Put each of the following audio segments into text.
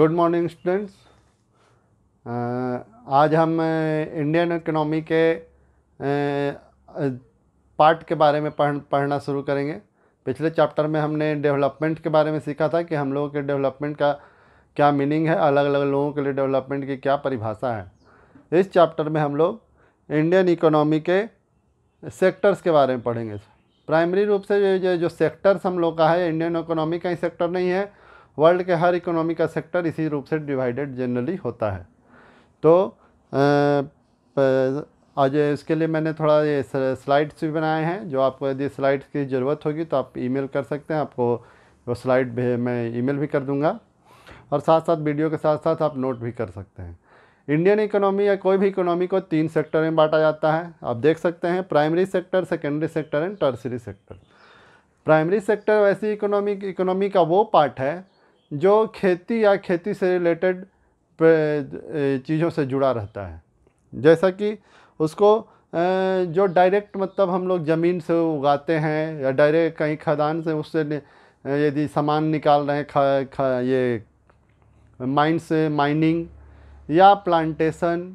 Good morning students आज हम Indian uh, economy के पार्ट uh, के बारे में पढ़ पढ़ना शुरू करेंगे पिछले चैप्टर में हमने डेवलपमेंट के बारे में सीखा था कि हम लोगों के डेवलपमेंट का क्या मीनिंग है अलग अलग लोगों के लिए डेवलपमेंट की क्या परिभाषा है इस चैप्टर में हम लोग इंडियन इकोनॉमी के सेक्टर्स के बारे में पढ़ेंगे प्राइमरी रूप से जो, जो सेक्टर्स हम लोग का है इंडियन इकोनॉमी का ही सेक्टर नहीं है वर्ल्ड के हर इकोनॉमी का सेक्टर इसी रूप से डिवाइडेड जनरली होता है तो आज इसके लिए मैंने थोड़ा ये स्लाइड्स भी बनाए हैं जो आपको यदि स्लाइड्स की ज़रूरत होगी तो आप ईमेल कर सकते हैं आपको वो स्लाइड भी मैं ईमेल भी कर दूंगा और साथ साथ वीडियो के साथ साथ आप नोट भी कर सकते हैं इंडियन इकोनॉमी या कोई भी इकोनॉमी को तीन सेक्टर में बांटा जाता है आप देख सकते हैं primary sector secondary sector and tertiary sector primary sector वैसी इकोनॉमी इकोनॉमी का वो पार्ट है जो खेती या खेती से रिलेटेड चीज़ों से जुड़ा रहता है जैसा कि उसको जो डायरेक्ट मतलब हम लोग ज़मीन से उगाते हैं या डायरेक्ट कहीं खदान से उससे यदि सामान निकाल रहे हैं खा, खा ये माइन से माइनिंग या प्लांटेशन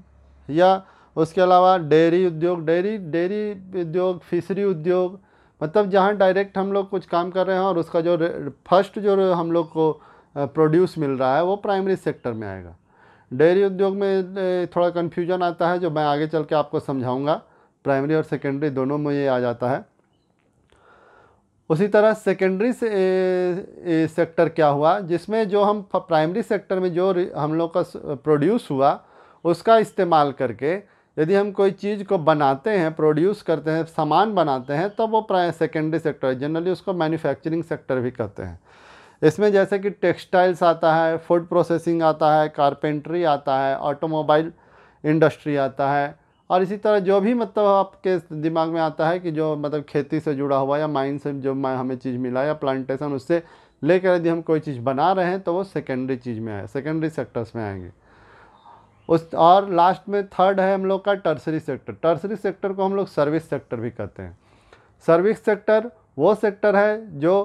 या उसके अलावा डेयरी उद्योग डेयरी डेयरी उद्योग फिशरी उद्योग मतलब जहाँ डायरेक्ट हम लोग कुछ काम कर रहे हैं और उसका जो फर्स्ट जो हम लोग को प्रोड्यूस मिल रहा है वो प्राइमरी सेक्टर में आएगा डेयरी उद्योग में थोड़ा कन्फ्यूजन आता है जो मैं आगे चल के आपको समझाऊँगा प्राइमरी और सेकेंडरी दोनों में ये आ जाता है उसी तरह सेकेंडरी से ए, ए, सेक्टर क्या हुआ जिसमें जो हम प्राइमरी सेक्टर में जो हम लोग का प्रोड्यूस हुआ उसका इस्तेमाल करके यदि हम कोई चीज़ को बनाते हैं प्रोड्यूस करते हैं सामान बनाते हैं तो वो प्राय सेकेंडरी सेक्टर है जनरली उसको मैन्युफैक्चरिंग सेक्टर भी कहते हैं इसमें जैसे कि टेक्सटाइल्स आता है फूड प्रोसेसिंग आता है कारपेंट्री आता है ऑटोमोबाइल इंडस्ट्री आता है और इसी तरह जो भी मतलब आपके दिमाग में आता है कि जो मतलब खेती से जुड़ा हुआ या माइन से जो हमें चीज़ मिला या प्लांटेशन उससे लेकर यदि हम कोई चीज़ बना रहे हैं तो वो सेकेंडरी चीज़ में आए सेकेंडरी सेक्टर्स में आएंगे उस और लास्ट में थर्ड है हम लोग का टर्सरी सेक्टर टर्सरी सेक्टर को हम लोग सर्विस सेक्टर भी कहते हैं सर्विस सेक्टर वो सेक्टर है जो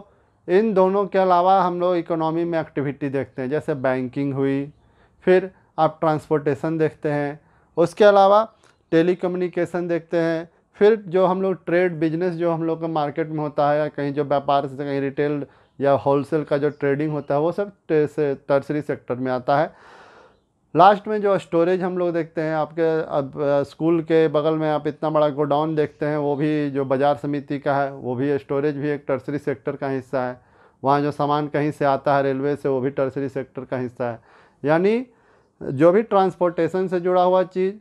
इन दोनों के अलावा हम लोग इकोनॉमी में एक्टिविटी देखते हैं जैसे बैंकिंग हुई फिर आप ट्रांसपोर्टेशन देखते हैं उसके अलावा टेली देखते हैं फिर जो हम लोग ट्रेड बिजनेस जो हम लोग के मार्केट में होता है या कहीं जो व्यापार से कहीं रिटेल या होलसेल का जो ट्रेडिंग होता है वो सब से, तर्सरी सेक्टर में आता है लास्ट में जो स्टोरेज हम लोग देखते हैं आपके अब स्कूल के बगल में आप इतना बड़ा गोडाउन देखते हैं वो भी जो बाज़ार समिति का है वो भी स्टोरेज भी एक टर्सरी सेक्टर का हिस्सा है वहाँ जो सामान कहीं से आता है रेलवे से वो भी टर्सरी सेक्टर का हिस्सा है यानी जो भी ट्रांसपोर्टेशन से जुड़ा हुआ चीज़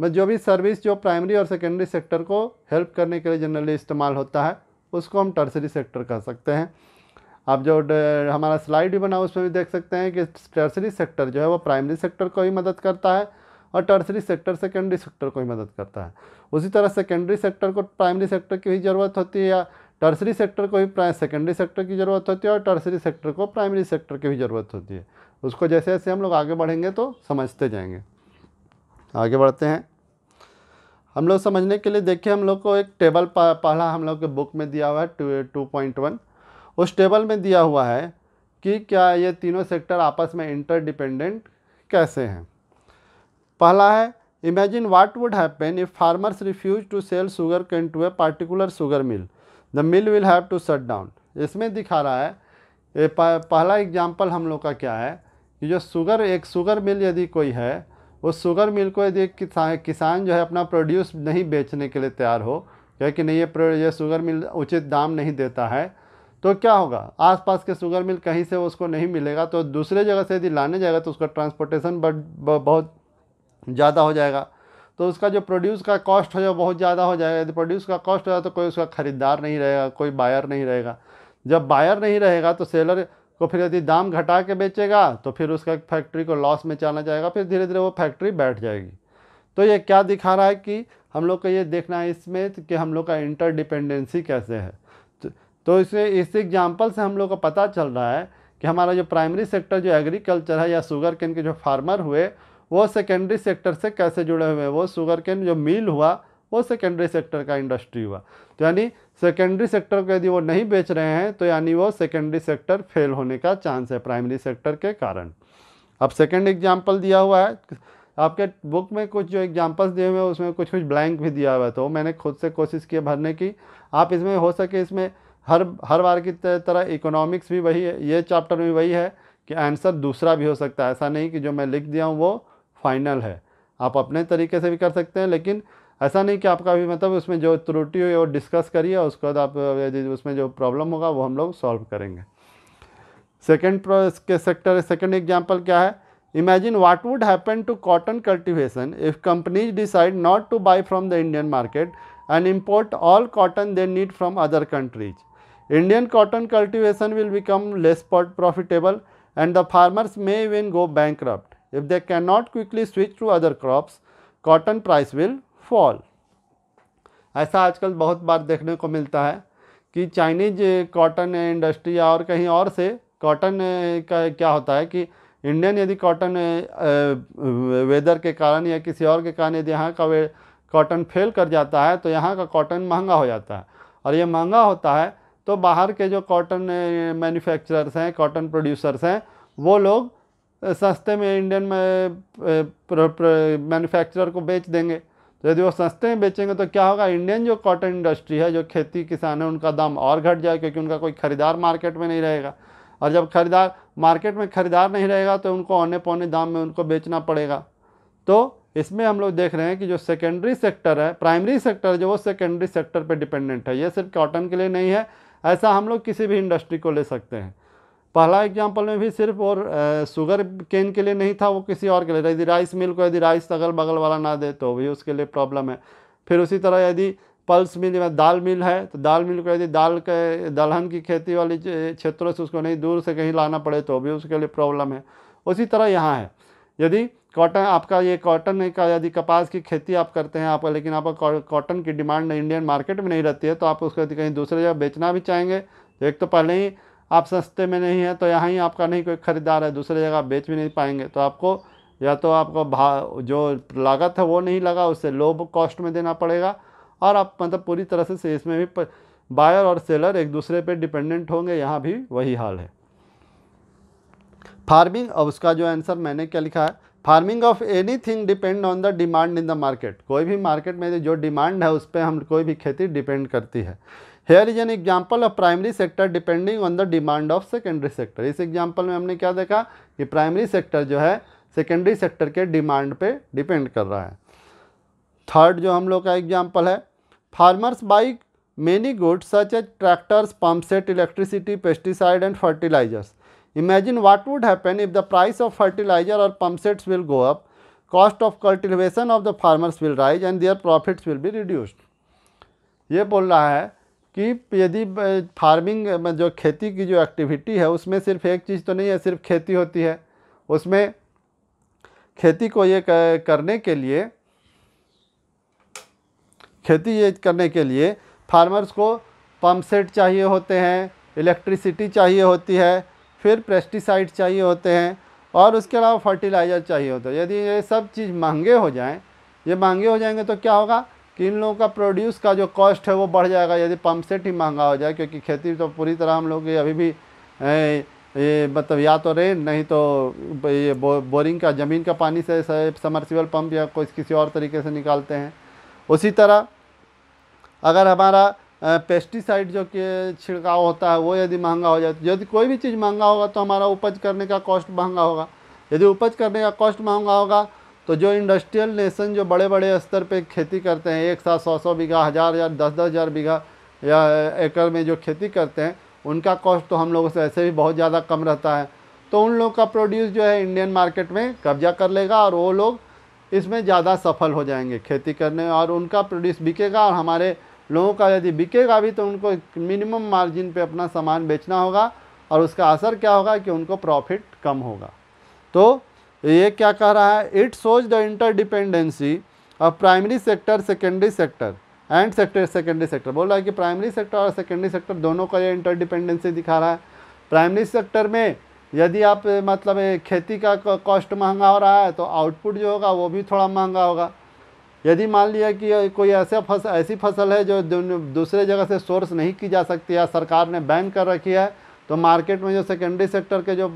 में जो भी सर्विस जो प्राइमरी और सेकेंडरी सेक्टर को हेल्प करने के लिए जनरली इस्तेमाल होता है उसको हम टर्सरी सेक्टर कह सकते हैं आप जो हमारा स्लाइड भी बना उसमें भी देख सकते हैं कि टर्सरी सेक्टर जो है वो प्राइमरी सेक्टर को ही मदद करता है और टर्सरी सेक्टर सेकेंडरी सेक्टर को ही मदद करता है उसी तरह सेकेंडरी सेक्टर को प्राइमरी सेक्टर की भी ज़रूरत होती है या टर्सरी सेक्टर को भी सेकेंडरी सेक्टर की ज़रूरत होती है और टर्सरी सेक्टर को प्राइमरी सेक्टर की भी ज़रूरत होती है उसको जैसे जैसे हम लोग आगे बढ़ेंगे तो समझते जाएंगे आगे बढ़ते हैं हम लोग समझने के लिए देखिए हम लोग को एक टेबल पहला हम लोग के बुक में दिया हुआ है टू टू पॉइंट वन उस टेबल में दिया हुआ है कि क्या ये तीनों सेक्टर आपस में इंटरडिपेंडेंट कैसे हैं पहला है imagine what would happen if farmers refuse to sell sugarcane to a particular sugar mill the mill will have to shut down इसमें दिखा रहा है ये पहला एग्जाम्पल हम लोग का क्या है कि जो शुगर एक शुगर मिल यदि कोई है उस शुगर मिल को यदि किसान किसान जो है अपना प्रोड्यूस नहीं बेचने के लिए तैयार हो क्या कि नहीं ये ये शुगर मिल उचित दाम नहीं देता है तो क्या होगा आसपास के शुगर मिल कहीं से उसको नहीं मिलेगा तो दूसरे जगह से यदि लाने जाएगा तो उसका ट्रांसपोर्टेशन बहुत ज़्यादा हो जाएगा तो उसका जो प्रोड्यूस का कॉस्ट है जाए बहुत ज़्यादा हो जाएगा यदि प्रोड्यूस का कॉस्ट हो जाए तो कोई उसका ख़रीदार नहीं रहेगा कोई बायर नहीं रहेगा जब बायर नहीं रहेगा तो सेलर को फिर यदि दाम घटा के बेचेगा तो फिर उसका फैक्ट्री को लॉस में चलना जाएगा फिर धीरे धीरे वो फैक्ट्री बैठ जाएगी तो ये क्या दिखा रहा है कि हम लोग को ये देखना है इसमें कि हम लोग का इंटरडिपेंडेंसी कैसे है तो इसे इस एग्जाम्पल से हम लोग को पता चल रहा है कि हमारा जो प्राइमरी सेक्टर जो एग्रीकल्चर है या शुगर केन के जो फार्मर हुए वो सेकेंडरी सेक्टर से कैसे जुड़े हुए वो शुगर केन जो मिल हुआ वो सेकेंडरी सेक्टर का इंडस्ट्री हुआ तो यानी सेकेंडरी सेक्टर को यदि वो नहीं बेच रहे हैं तो यानी वो सेकेंडरी सेक्टर फेल होने का चांस है प्राइमरी सेक्टर के कारण अब सेकेंड एग्जाम्पल दिया हुआ है आपके बुक में कुछ जो एग्जाम्पल्स दिए हुए हैं उसमें कुछ कुछ ब्लैंक भी दिया हुआ है तो मैंने खुद से कोशिश की भरने की आप इसमें हो सके इसमें हर हर बार की तरह इकोनॉमिक्स भी वही है ये चैप्टर में वही है कि आंसर दूसरा भी हो सकता है ऐसा नहीं कि जो मैं लिख दिया हूँ वो फाइनल है आप अपने तरीके से भी कर सकते हैं लेकिन ऐसा नहीं कि आपका भी मतलब उसमें जो त्रुटि हुई वो डिस्कस करिए उसके बाद आप उसमें जो प्रॉब्लम होगा वो हम लोग सॉल्व करेंगे सेकेंड के सेक्टर सेकेंड एग्जाम्पल क्या है imagine what would happen to cotton cultivation if companies decide not to buy from the Indian market and import all cotton they need from other countries Indian cotton cultivation will become less profitable and the farmers may even go bankrupt. If they cannot quickly switch to other crops, cotton price will fall. aisa aajkal bahut baar dekhne ko milta hai ki chinese cotton industry aur kahin aur se cotton ka kya hota hai ki indian yadi cotton weather ke karan ya kisi aur ke karan yadi yahan ka cotton fail kar jata hai to yahan ka cotton cotton ho jata hai aur ye ये hota hai तो बाहर के जो cotton manufacturers हैं cotton producers हैं वो लोग सस्ते में इंडियन में मैन्युफैक्चरर को बेच देंगे तो यदि वो सस्ते में बेचेंगे तो क्या होगा इंडियन जो कॉटन इंडस्ट्री है जो खेती किसान है उनका दाम और घट जाए क्योंकि उनका कोई ख़रीदार मार्केट में नहीं रहेगा और जब खरीदार मार्केट में ख़रीदार नहीं रहेगा तो उनको औने पौने दाम में उनको बेचना पड़ेगा तो इसमें हम लोग देख रहे हैं कि जो सेकेंडरी सेक्टर है प्राइमरी सेक्टर जो वो सेकेंडरी सेक्टर पर डिपेंडेंट है ये सिर्फ कॉटन के लिए नहीं है ऐसा हम लोग किसी भी इंडस्ट्री को ले सकते हैं पहला एग्जाम्पल में भी सिर्फ और शुगर केन के लिए नहीं था वो किसी और के लिए यदि राइस मिल को यदि राइस अगल बगल वाला ना दे तो भी उसके लिए प्रॉब्लम है फिर उसी तरह यदि पल्स मिल या दाल मिल है तो दाल मिल को यदि दाल के दलहन की खेती वाली क्षेत्रों से उसको नहीं दूर से कहीं लाना पड़े तो भी उसके लिए प्रॉब्लम है उसी तरह यहाँ है यदि कॉटन आपका ये कॉटन का यदि कपास की खेती आप करते हैं आपका लेकिन आपका कॉटन की डिमांड इंडियन मार्केट में नहीं रहती है तो आप उसको यदि कहीं दूसरे जगह बेचना भी चाहेंगे तो एक तो पहले ही आप सस्ते में नहीं हैं तो यहाँ ही आपका नहीं कोई ख़रीदार है दूसरे जगह आप बेच भी नहीं पाएंगे तो आपको या तो आपको भा जो लागत है वो नहीं लगा उससे लो कॉस्ट में देना पड़ेगा और आप मतलब पूरी तरह से इसमें भी बायर और सेलर एक दूसरे पर डिपेंडेंट होंगे यहाँ भी वही हाल है फार्मिंग और उसका जो आंसर मैंने क्या लिखा है farming of anything depend on the demand in the market कोई भी मार्केट में जो डिमांड है उस पर हम कोई भी खेती डिपेंड करती है here is an example of primary sector depending on the demand of secondary sector इस एग्जाम्पल में हमने क्या देखा कि प्राइमरी सेक्टर जो है सेकेंडरी सेक्टर के डिमांड पे डिपेंड कर रहा है थर्ड जो हम लोग का एग्जाम्पल है farmers buy many goods such as tractors pumpset electricity pesticide and fertilisers Imagine what would happen if the price of fertilizer or pump sets will go up, cost of cultivation of the farmers will rise and their profits will be reduced. ये बोल रहा है कि यदि farming जो खेती की जो एक्टिविटी है उसमें सिर्फ एक चीज़ तो नहीं है सिर्फ खेती होती है उसमें खेती को ये करने के लिए खेती ये करने के लिए फार्मर्स को पम्प सेट चाहिए होते हैं इलेक्ट्रिसिटी चाहिए होती है फिर पेस्टिसाइड चाहिए होते हैं और उसके अलावा फर्टिलाइज़र चाहिए होता है यदि ये सब चीज़ महंगे हो जाएँ ये महंगे हो जाएंगे तो क्या होगा कि इन लोगों का प्रोड्यूस का जो कॉस्ट है वो बढ़ जाएगा यदि पम्प सेट ही महंगा हो जाए क्योंकि खेती तो पूरी तरह हम लोग अभी भी ये मतलब या तो रेन नहीं तो ये बो, बोरिंग का ज़मीन का पानी से समरसीबल पम्प या कोई किसी और तरीके से निकालते हैं उसी तरह अगर हमारा पेस्टिसाइड जो कि छिड़काव होता है वो यदि महंगा हो जाए तो यदि कोई भी चीज़ महंगा होगा तो हमारा उपज करने का कॉस्ट महंगा होगा यदि उपज करने का कॉस्ट महंगा होगा तो जो इंडस्ट्रियल नेशन जो बड़े बड़े स्तर पे खेती करते हैं एक साथ सौ सौ बीघा हज़ार या दस दस हज़ार बीघा या एकड़ में जो खेती करते हैं उनका कॉस्ट तो हम लोगों से ऐसे भी बहुत ज़्यादा कम रहता है तो उन लोग का प्रोड्यूस जो है इंडियन मार्केट में कब्जा कर लेगा और वो लोग इसमें ज़्यादा सफल हो जाएंगे खेती करने और उनका प्रोड्यूस बिकेगा और हमारे लोगों का यदि बिकेगा भी तो उनको मिनिमम मार्जिन पे अपना सामान बेचना होगा और उसका असर क्या होगा कि उनको प्रॉफिट कम होगा तो ये क्या कह रहा है it shows the interdependency of primary sector secondary sector and sector secondary sector बोल रहा है कि प्राइमरी सेक्टर और सेकेंडरी सेक्टर दोनों का ये इंटरडिपेंडेंसी दिखा रहा है प्राइमरी सेक्टर में यदि आप मतलब खेती का कॉस्ट महंगा हो रहा है तो आउटपुट जो होगा वो भी थोड़ा महंगा होगा यदि मान लिया कि कोई ऐसा फसल ऐसी फसल है जो दूसरे जगह से सोर्स नहीं की जा सकती या सरकार ने बैन कर रखी है तो मार्केट में जो सेकेंडरी सेक्टर के जो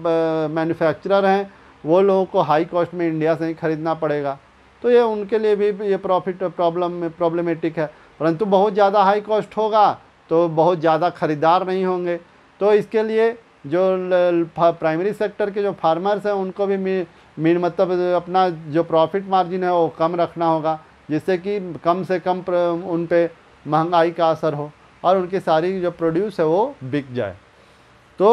मैन्युफैक्चरर हैं वो लोगों को हाई कॉस्ट में इंडिया से ही ख़रीदना पड़ेगा तो ये उनके लिए भी ये प्रॉफिट प्रॉब्लम प्रॉब्लमेटिक है परंतु बहुत ज़्यादा हाई कॉस्ट होगा तो बहुत ज़्यादा ख़रीदार नहीं होंगे तो इसके लिए जो प्राइमरी सेक्टर के जो फार्मर्स हैं उनको भी मीन मतलब अपना जो प्रॉफिट मार्जिन है वो कम रखना होगा जिससे कि कम से कम उन पर महंगाई का असर हो और उनकी सारी जो प्रोड्यूस है वो बिक जाए तो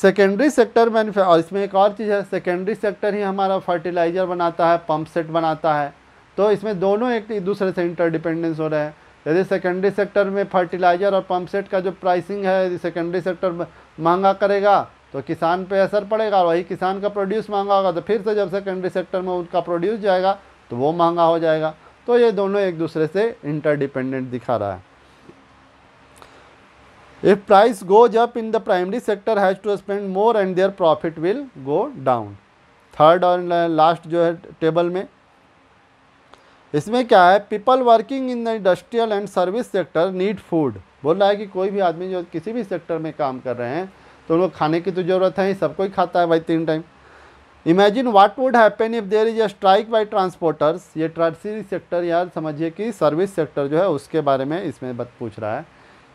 सेकेंडरी सेक्टर में और इसमें एक और चीज़ है सेकेंडरी सेक्टर ही हमारा फर्टिलाइज़र बनाता है पम्प सेट बनाता है तो इसमें दोनों एक दूसरे से इंटरडिपेंडेंस हो रहे हैं यदि सेकेंडरी सेक्टर में फर्टिलाइज़र और पम्प सेट का जो प्राइसिंग है यदि सेकेंडरी सेक्टर महंगा करेगा तो किसान पे असर पड़ेगा और वही किसान का प्रोड्यूस महंगा होगा तो फिर से जब सेकेंडरी सेक्टर में उनका प्रोड्यूस जाएगा तो वो महंगा हो जाएगा तो ये दोनों एक दूसरे से इंटरडिपेंडेंट दिखा रहा है इफ़ प्राइस गोज जब in the primary sector has to spend more and their profit will go down third और लास्ट जो है टेबल में इसमें क्या है people working in the industrial and service sector need food बोल रहा है कि कोई भी आदमी जो किसी भी सेक्टर में काम कर रहे हैं तो उनको खाने की तो ज़रूरत है सबको ही खाता है भाई तीन time imagine what would happen if there is a strike by transporters ये ट्रसरी सेक्टर यार समझिए कि सर्विस सेक्टर जो है उसके बारे में इसमें बत पूछ रहा है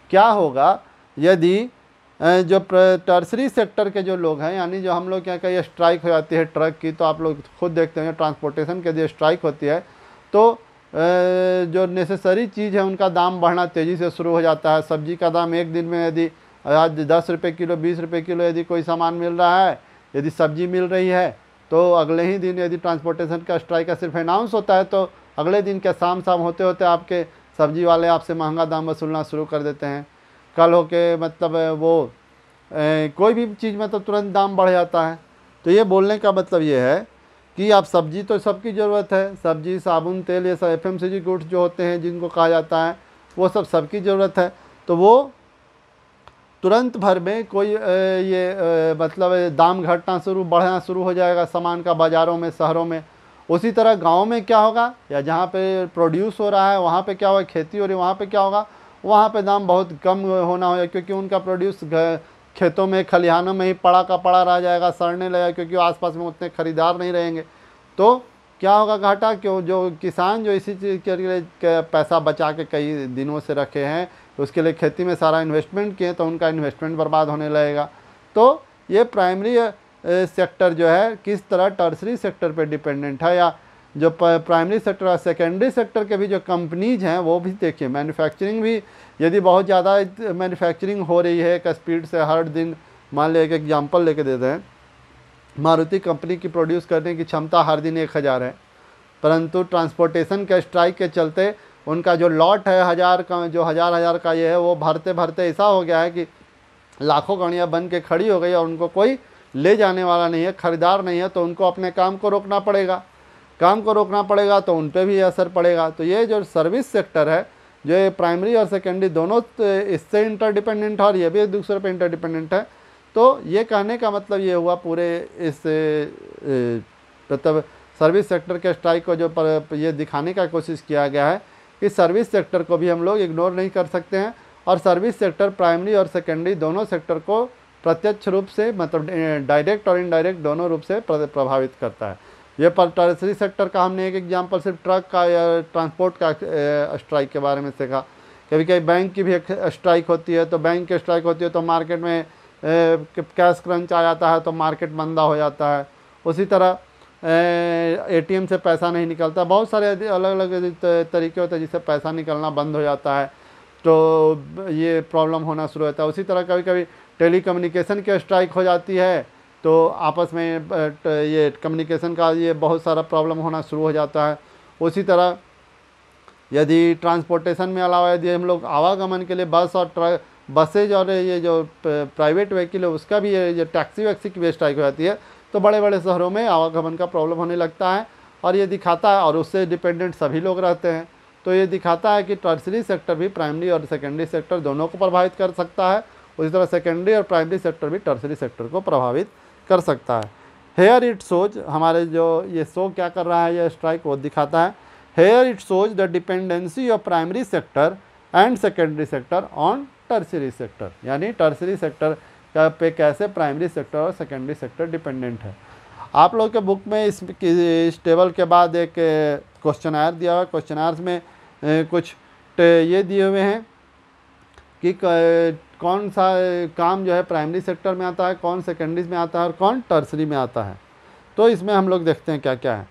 क्या होगा यदि जो टर्सरी सेक्टर के जो लोग हैं यानी जो हम लोग क्या कहीं स्ट्राइक हो जाती है ट्रक की तो आप लोग खुद देखते हैं ट्रांसपोर्टेशन के यदि स्ट्राइक होती है तो जो नेसेसरी चीज़ है उनका दाम बढ़ना तेज़ी से शुरू हो जाता है सब्जी का दाम एक दिन में यदि आज दस रुपये किलो बीस रुपये किलो यदि कोई सामान मिल रहा है यदि सब्जी मिल रही है तो अगले ही दिन यदि ट्रांसपोर्टेशन का स्ट्राइक का सिर्फ अनाउंस होता है तो अगले दिन के शाम शाम होते होते आपके सब्जी वाले आपसे महंगा दाम वसूलना शुरू कर देते हैं कल हो के मतलब वो ए, कोई भी चीज़ में तो तुरंत दाम बढ़ जाता है तो ये बोलने का मतलब ये है कि आप सब्जी तो सबकी ज़रूरत है सब्जी साबुन तेल ये सब एफ गुड्स जो होते हैं जिनको कहा जाता है वो सब सबकी ज़रूरत है तो वो तुरंत भर में कोई ये मतलब दाम घटना शुरू बढ़ना शुरू हो जाएगा सामान का बाज़ारों में शहरों में उसी तरह गांव में क्या होगा या जहाँ पे प्रोड्यूस हो रहा है वहाँ पे क्या होगा खेती हो रही है वहाँ पर क्या होगा वहाँ पे दाम बहुत कम होना होगा क्योंकि उनका प्रोड्यूस खेतों में खलिहानों में ही पड़ा का पड़ा रह जाएगा सड़ने लगेगा क्योंकि आसपास में उतने ख़रीदार नहीं रहेंगे तो क्या होगा घाटा क्यों जो किसान जो इसी चीज़ के लिए पैसा बचा के कई दिनों से रखे हैं तो उसके लिए खेती में सारा इन्वेस्टमेंट किए तो उनका इन्वेस्टमेंट बर्बाद होने लगेगा तो ये प्राइमरी सेक्टर जो है किस तरह टर्सरी सेक्टर पर डिपेंडेंट है या जो प्राइमरी सेक्टर और सेकेंडरी सेक्टर के भी जो कंपनीज हैं वो भी देखिए मैन्युफैक्चरिंग भी यदि बहुत ज़्यादा मैन्युफैक्चरिंग हो रही है एक स्पीड से हर दिन मान लिया एक एग्जाम्पल लेके देते हैं मारुति कंपनी की प्रोड्यूस करने की क्षमता हर दिन एक हज़ार है परंतु ट्रांसपोर्टेशन के स्ट्राइक के चलते उनका जो लॉट है हज़ार का जो हज़ार हज़ार का ये है वो भरते भरते ऐसा हो गया है कि लाखों गणियाँ बन के खड़ी हो गई और उनको कोई ले जाने वाला नहीं है खरीदार नहीं है तो उनको अपने काम को रोकना पड़ेगा काम को रोकना पड़ेगा तो उन पर भी असर पड़ेगा तो ये जो सर्विस सेक्टर है जो ये प्राइमरी और सेकेंडरी दोनों तो इससे इंटरडिपेंडेंट है और ये भी एक दूसरे पर इंटरडिपेंडेंट है तो ये कहने का मतलब ये हुआ पूरे इस मतलब सर्विस सेक्टर के स्ट्राइक को जो पर ये दिखाने का कोशिश किया गया है इस सर्विस सेक्टर को भी हम लोग इग्नोर नहीं कर सकते हैं और सर्विस सेक्टर प्राइमरी और सेकेंडरी दोनों सेक्टर को प्रत्यक्ष रूप से मतलब डायरेक्ट और इनडायरेक्ट दोनों रूप से प्रभावित करता है ये पर सेक्टर का हमने एक एग्जांपल सिर्फ ट्रक का या ट्रांसपोर्ट का स्ट्राइक के बारे में सीखा कभी कभी बैंक की भी एक स्ट्राइक होती है तो बैंक की स्ट्राइक होती है तो मार्केट में कैश क्रंच आ जाता है तो मार्केट मंदा हो जाता है उसी तरह एटीएम से पैसा नहीं निकलता बहुत सारे अलग अलग तरीके होते हैं जिससे पैसा निकलना बंद हो जाता है तो ये प्रॉब्लम होना शुरू होता है उसी तरह कभी कभी टेली कम्युनिकेशन की स्ट्राइक हो जाती है तो आपस में ये कम्युनिकेशन का ये बहुत सारा प्रॉब्लम होना शुरू हो जाता है उसी तरह यदि ट्रांसपोर्टेशन में अलावा यदि हम लोग आवागमन के लिए बस और ट्रक बसेज और ये जो प्राइवेट व्हीकल है उसका भी ये जो टैक्सी वैक्सी की भी स्ट्राइक हो जाती है तो बड़े बड़े शहरों में आवागमन का प्रॉब्लम होने लगता है और ये दिखाता है और उससे डिपेंडेंट सभी लोग रहते हैं तो ये दिखाता है कि टर्सरी सेक्टर भी प्राइमरी और सेकेंडरी सेक्टर दोनों को प्रभावित कर सकता है उसी तरह सेकेंडरी और प्राइमरी सेक्टर भी टर्सरी सेक्टर को प्रभावित कर सकता है हेयर इट सोज हमारे जो ये शो क्या कर रहा है यह स्ट्राइक वो दिखाता है here it shows the dependency of primary sector and secondary sector on tertiary sector यानी टर्सरी सेक्टर पे कैसे प्राइमरी सेक्टर और सेकेंडरी सेक्टर डिपेंडेंट है आप लोग के बुक में इस, इस टेबल के बाद एक क्वेश्चन आयर दिया हुआ क्वेश्चन आयर्स में कुछ ये दिए हुए हैं कि कौन सा काम जो है प्राइमरी सेक्टर में आता है कौन सेकेंडरी में आता है और कौन टर्सरी में आता है तो इसमें हम लोग देखते हैं क्या क्या है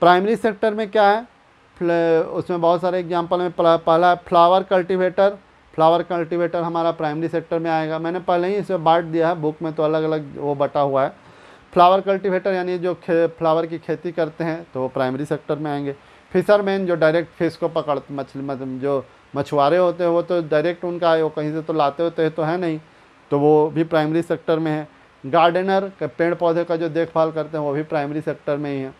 प्राइमरी सेक्टर में क्या है उसमें बहुत सारे एग्जाम्पल में पहला है फ्लावर कल्टिवेटर फ्लावर कल्टीवेटर हमारा प्राइमरी सेक्टर में आएगा मैंने पहले ही इसे बांट दिया है बुक में तो अलग अलग वो बटा हुआ है फ्लावर कल्टीवेटर यानी जो फ्लावर की खेती करते हैं तो वो प्राइमरी सेक्टर में आएंगे फिशरमैन जो डायरेक्ट फिश को पकड़ मछली मतलब जो मछुआरे होते हैं वो तो डायरेक्ट उनका वो कहीं से तो लाते होते तो है नहीं तो वो भी प्राइमरी सेक्टर में है गार्डनर पेड़ पौधे का जो देखभाल करते हैं वो भी प्राइमरी सेक्टर में ही है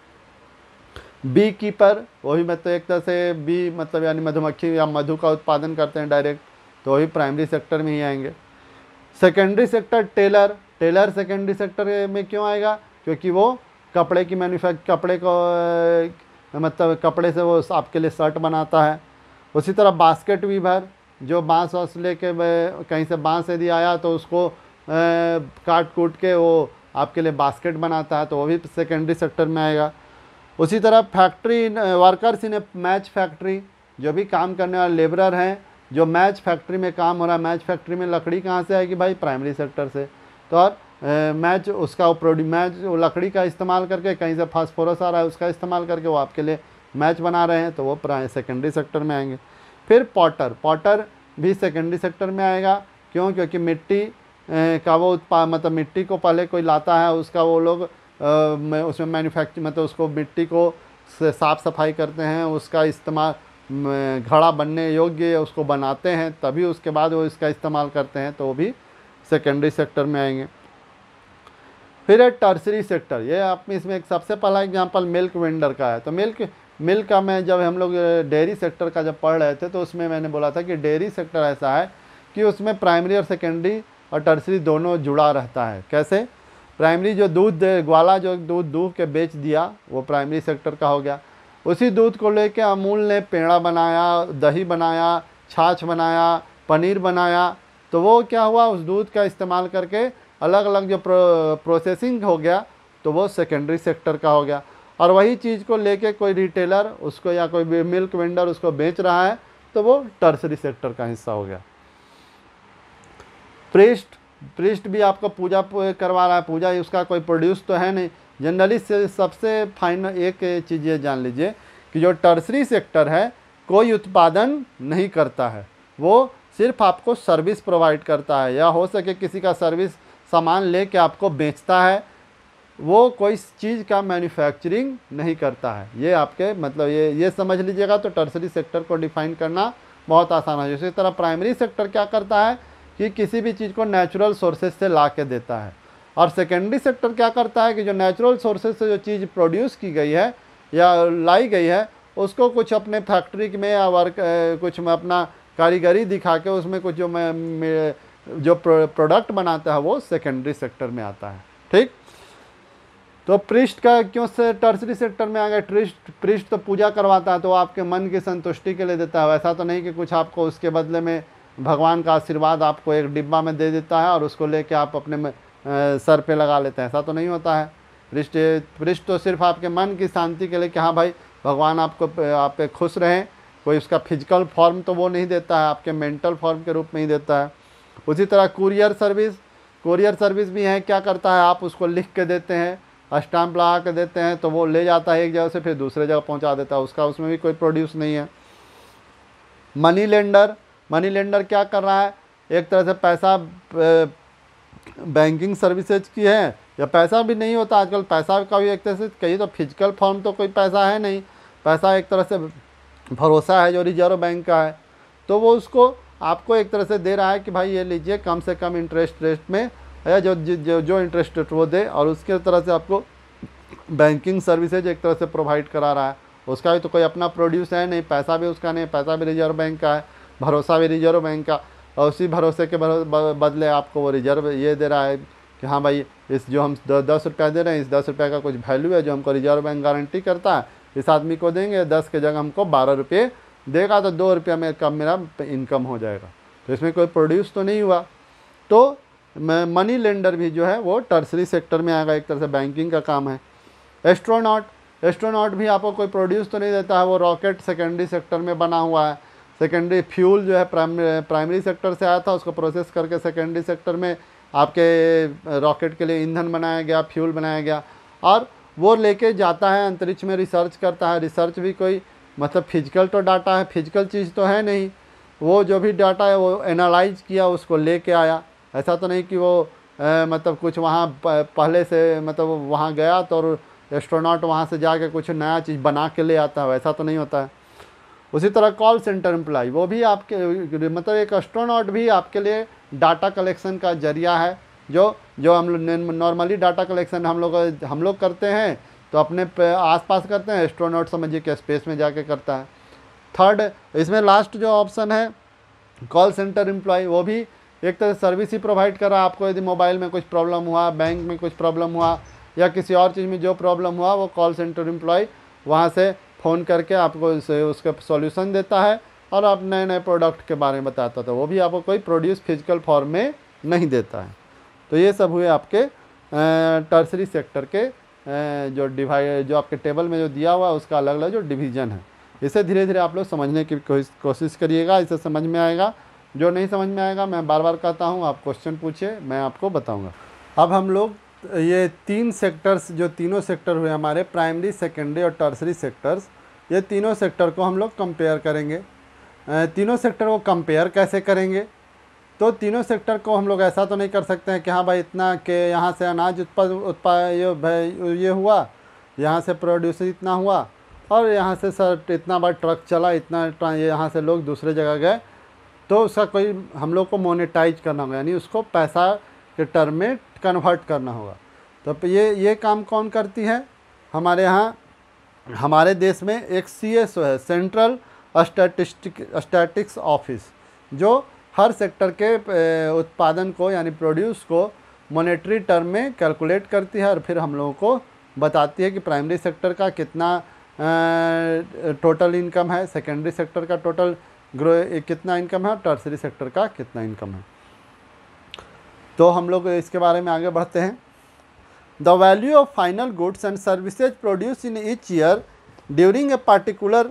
बी कीपर वो भी मतलब एक तरह से बी मतलब यानी मधुमक्खी या मधु का उत्पादन करते हैं डायरेक्ट तो वही प्राइमरी सेक्टर में ही आएंगे secondary sector tailor tailor secondary sector में क्यों आएगा क्योंकि वो कपड़े की मैन्युफैक्च कपड़े को मतलब कपड़े से वो आपके लिए शर्ट बनाता है उसी तरह बास्केट वीवर जो बांस वाँस ले के कहीं से बांस यदि आया तो उसको काट कूट के वो आपके लिए बास्केट बनाता है तो वो भी सेकेंडरी सेक्टर में आएगा उसी तरह factory workers in match factory जो भी काम करने वाले लेबरर हैं जो मैच फैक्ट्री में काम हो रहा है मैच फैक्ट्री में लकड़ी कहाँ से आएगी भाई प्राइमरी सेक्टर से तो और मैच उसका प्रोड्यू मैच लकड़ी का इस्तेमाल करके कहीं से फास्फोरस आ रहा है उसका इस्तेमाल करके वो आपके लिए मैच बना रहे हैं तो वो सेकेंडरी सेक्टर में आएंगे फिर पॉटर पॉटर भी सेकेंडरी सेक्टर में आएगा क्यों क्योंकि मिट्टी का वो उत्पाद मतलब मिट्टी को पहले कोई लाता है उसका वो लोग उसमें मैन्युफैक्चर मतलब उसको मिट्टी को साफ़ सफाई करते हैं उसका इस्तेमाल घड़ा बनने योग्य उसको बनाते हैं तभी उसके बाद वो इसका इस्तेमाल करते हैं तो वो भी सेकेंडरी सेक्टर में आएंगे फिर है टर्सरी सेक्टर ये आप इसमें एक सबसे पहला एग्जांपल मिल्क वेंडर का है तो मिल्क मिल्क का मैं जब हम लोग डेयरी सेक्टर का जब पढ़ रहे थे तो उसमें मैंने बोला था कि डेयरी सेक्टर ऐसा है कि उसमें प्राइमरी और सेकेंडरी और टर्सरी दोनों जुड़ा रहता है कैसे प्राइमरी जो दूध ग्वाला जो दूध दूह के बेच दिया वो प्राइमरी सेक्टर का हो गया उसी दूध को लेके अमूल ने पेड़ा बनाया दही बनाया छाछ बनाया पनीर बनाया तो वो क्या हुआ उस दूध का इस्तेमाल करके अलग अलग जो प्रो, प्रोसेसिंग हो गया तो वो सेकेंडरी सेक्टर का हो गया और वही चीज़ को लेके कोई रिटेलर उसको या कोई मिल्क वेंडर उसको बेच रहा है तो वो टर्सरी सेक्टर का हिस्सा हो गया पृष्ठ पृष्ठ भी आपको पूजा करवा रहा है पूजा उसका कोई प्रोड्यूस तो है नहीं जनरली से सबसे फाइन एक चीज़ ये जान लीजिए कि जो टर्सरी सेक्टर है कोई उत्पादन नहीं करता है वो सिर्फ आपको सर्विस प्रोवाइड करता है या हो सके किसी का सर्विस सामान ले कर आपको बेचता है वो कोई चीज़ का मैन्युफैक्चरिंग नहीं करता है ये आपके मतलब ये ये समझ लीजिएगा तो टर्सरी सेक्टर को डिफाइन करना बहुत आसान है इसी तरह प्राइमरी सेक्टर क्या करता है कि किसी भी चीज़ को नेचुरल सोर्सेज से ला के देता है और सेकेंडरी सेक्टर क्या करता है कि जो नेचुरल सोर्सेज से जो चीज़ प्रोड्यूस की गई है या लाई गई है उसको कुछ अपने फैक्ट्री में या वर्क कुछ में अपना कारीगरी दिखा के उसमें कुछ जो मैं जो प्रोडक्ट बनाता है वो सेकेंडरी सेक्टर में आता है ठीक तो पृष्ठ का क्यों से टर्सरी सेक्टर में आ गए पृष्ठ पृष्ठ तो पूजा करवाता है तो आपके मन की संतुष्टि के लिए देता है वैसा तो नहीं कि कुछ आपको उसके बदले में भगवान का आशीर्वाद आपको एक डिब्बा में दे देता है और उसको लेके आप अपने सर पे लगा लेते हैं ऐसा तो नहीं होता है पृष्ठ पृष्ठ तो सिर्फ आपके मन की शांति के लिए कि हाँ भाई भगवान आपको आप पे खुश रहें कोई उसका फिजिकल फॉर्म तो वो नहीं देता है आपके मेंटल फॉर्म के रूप में ही देता है उसी तरह कुरियर सर्विस कुरियर सर्विस भी है क्या करता है आप उसको लिख के देते हैं स्टाम्प लगा के देते हैं तो वो ले जाता है एक जगह से फिर दूसरे जगह पहुंचा देता है उसका उसमें भी कोई प्रोड्यूस नहीं है मनी लेंडर मनी लेंडर क्या कर रहा है एक तरह से पैसा बैंकिंग सर्विसेज की है या पैसा भी नहीं होता आजकल पैसा का भी एक तरह से कहिए तो फिजिकल फॉर्म तो कोई पैसा है नहीं पैसा एक तरह से भरोसा है जो रिजर्व बैंक का है तो वो उसको आपको एक तरह से दे रहा है कि भाई ये लीजिए कम से कम इंटरेस्ट रेट में या जो जो, जो इंटरेस्ट रेट वो दे और उसके तरह से आपको बैंकिंग सर्विसेज एक तरह से प्रोवाइड करा रहा है उसका भी तो कोई अपना प्रोड्यूस है नहीं पैसा भी उसका नहीं पैसा भी रिजर्व बैंक का है भरोसा भी रिजर्व बैंक का और उसी भरोसे के भरो, बदले आपको वो रिजर्व ये दे रहा है कि हाँ भाई इस जो हम दस रुपया दे रहे हैं इस दस रुपये का कुछ वैल्यू है जो हमको रिजर्व बैंक गारंटी करता है इस आदमी को देंगे दस के जगह हमको बारह रुपये देगा तो दो रुपया में कम मेरा इनकम हो जाएगा तो इसमें कोई प्रोड्यूस तो नहीं हुआ तो मनी लेंडर भी जो है वो टर्सरी सेक्टर में आएगा एक तरह से बैंकिंग का काम है एस्ट्रोनॉट एस्ट्रोनॉट भी आपको कोई प्रोड्यूस तो नहीं देता है वो रॉकेट सेकेंडरी सेक्टर में बना हुआ है सेकेंडरी फ्यूल जो है प्राइमरी सेक्टर से आया था उसको प्रोसेस करके सेकेंडरी सेक्टर में आपके रॉकेट के लिए ईंधन बनाया गया फ्यूल बनाया गया और वो लेके जाता है अंतरिक्ष में रिसर्च करता है रिसर्च भी कोई मतलब फिजिकल तो डाटा है फिजिकल चीज़ तो है नहीं वो जो भी डाटा है वो एनालाइज किया उसको ले कर आया ऐसा तो नहीं कि वो ए, मतलब कुछ वहाँ पहले से मतलब वहाँ गया तो और एस्ट्रोनॉट वहाँ से जाके कुछ नया चीज़ बना के ले आता है वैसा तो नहीं होता है उसी तरह कॉल सेंटर एम्प्लॉय वो भी आपके मतलब एक एस्ट्रोनॉट भी आपके लिए डाटा कलेक्शन का जरिया है जो जो हम नॉर्मली डाटा कलेक्शन हम लोग हम लोग करते हैं तो अपने आसपास करते हैं एस्ट्रोनॉट समझिए कि स्पेस में जाके करता है थर्ड इसमें लास्ट जो ऑप्शन है कॉल सेंटर एम्प्लॉय वो भी एक तरह सर्विस ही प्रोवाइड करा आपको यदि मोबाइल में कुछ प्रॉब्लम हुआ बैंक में कुछ प्रॉब्लम हुआ या किसी और चीज़ में जो प्रॉब्लम हुआ वो कॉल सेंटर एम्प्लॉय वहाँ से फ़ोन करके आपको इसे उसका सॉल्यूशन देता है और आप नए नए प्रोडक्ट के बारे में बताता था तो वो भी आपको कोई प्रोड्यूस फिजिकल फॉर्म में नहीं देता है तो ये सब हुए आपके टर्सरी सेक्टर के जो डिवाइड जो आपके टेबल में जो दिया हुआ है उसका अलग अलग जो डिवीज़न है इसे धीरे धीरे आप लोग समझने की कोशिश करिएगा इसे समझ में आएगा जो नहीं समझ में आएगा मैं बार बार कहता हूँ आप क्वेश्चन पूछिए मैं आपको बताऊँगा अब हम लोग ये तीन सेक्टर्स जो तीनों सेक्टर हुए हमारे प्राइमरी सेकेंडरी और टर्सरी सेक्टर्स ये तीनों सेक्टर को हम लोग कंपेयर करेंगे तीनों सेक्टर को कंपेयर कैसे करेंगे तो तीनों सेक्टर को हम लोग ऐसा तो नहीं कर सकते हैं कि हाँ भाई इतना के यहाँ से अनाज उत्पाद उत्पाद ये भाई ये हुआ यहाँ से प्रोड्यूस इतना हुआ और यहाँ से सर इतना बार ट्रक चला इतना यहाँ से लोग दूसरे जगह गए तो उसका कोई हम लोग को मोनिटाइज करना होगा यानी उसको पैसा के टर्म में कन्वर्ट करना होगा तो ये ये काम कौन करती है हमारे यहाँ हमारे देश में एक सी एस ओ है सेंट्रल स्टैटिस्टिक स्टैटिक्स ऑफिस जो हर सेक्टर के उत्पादन को यानी प्रोड्यूस को मॉनेटरी टर्म में कैलकुलेट करती है और फिर हम लोगों को बताती है कि प्राइमरी सेक्टर का कितना टोटल इनकम है सेकेंडरी सेक्टर का टोटल ग्रो कितना इनकम है और टर्सरी सेक्टर का कितना इनकम है तो हम लोग इसके बारे में आगे बढ़ते हैं the value of final goods and services produce in each year during a particular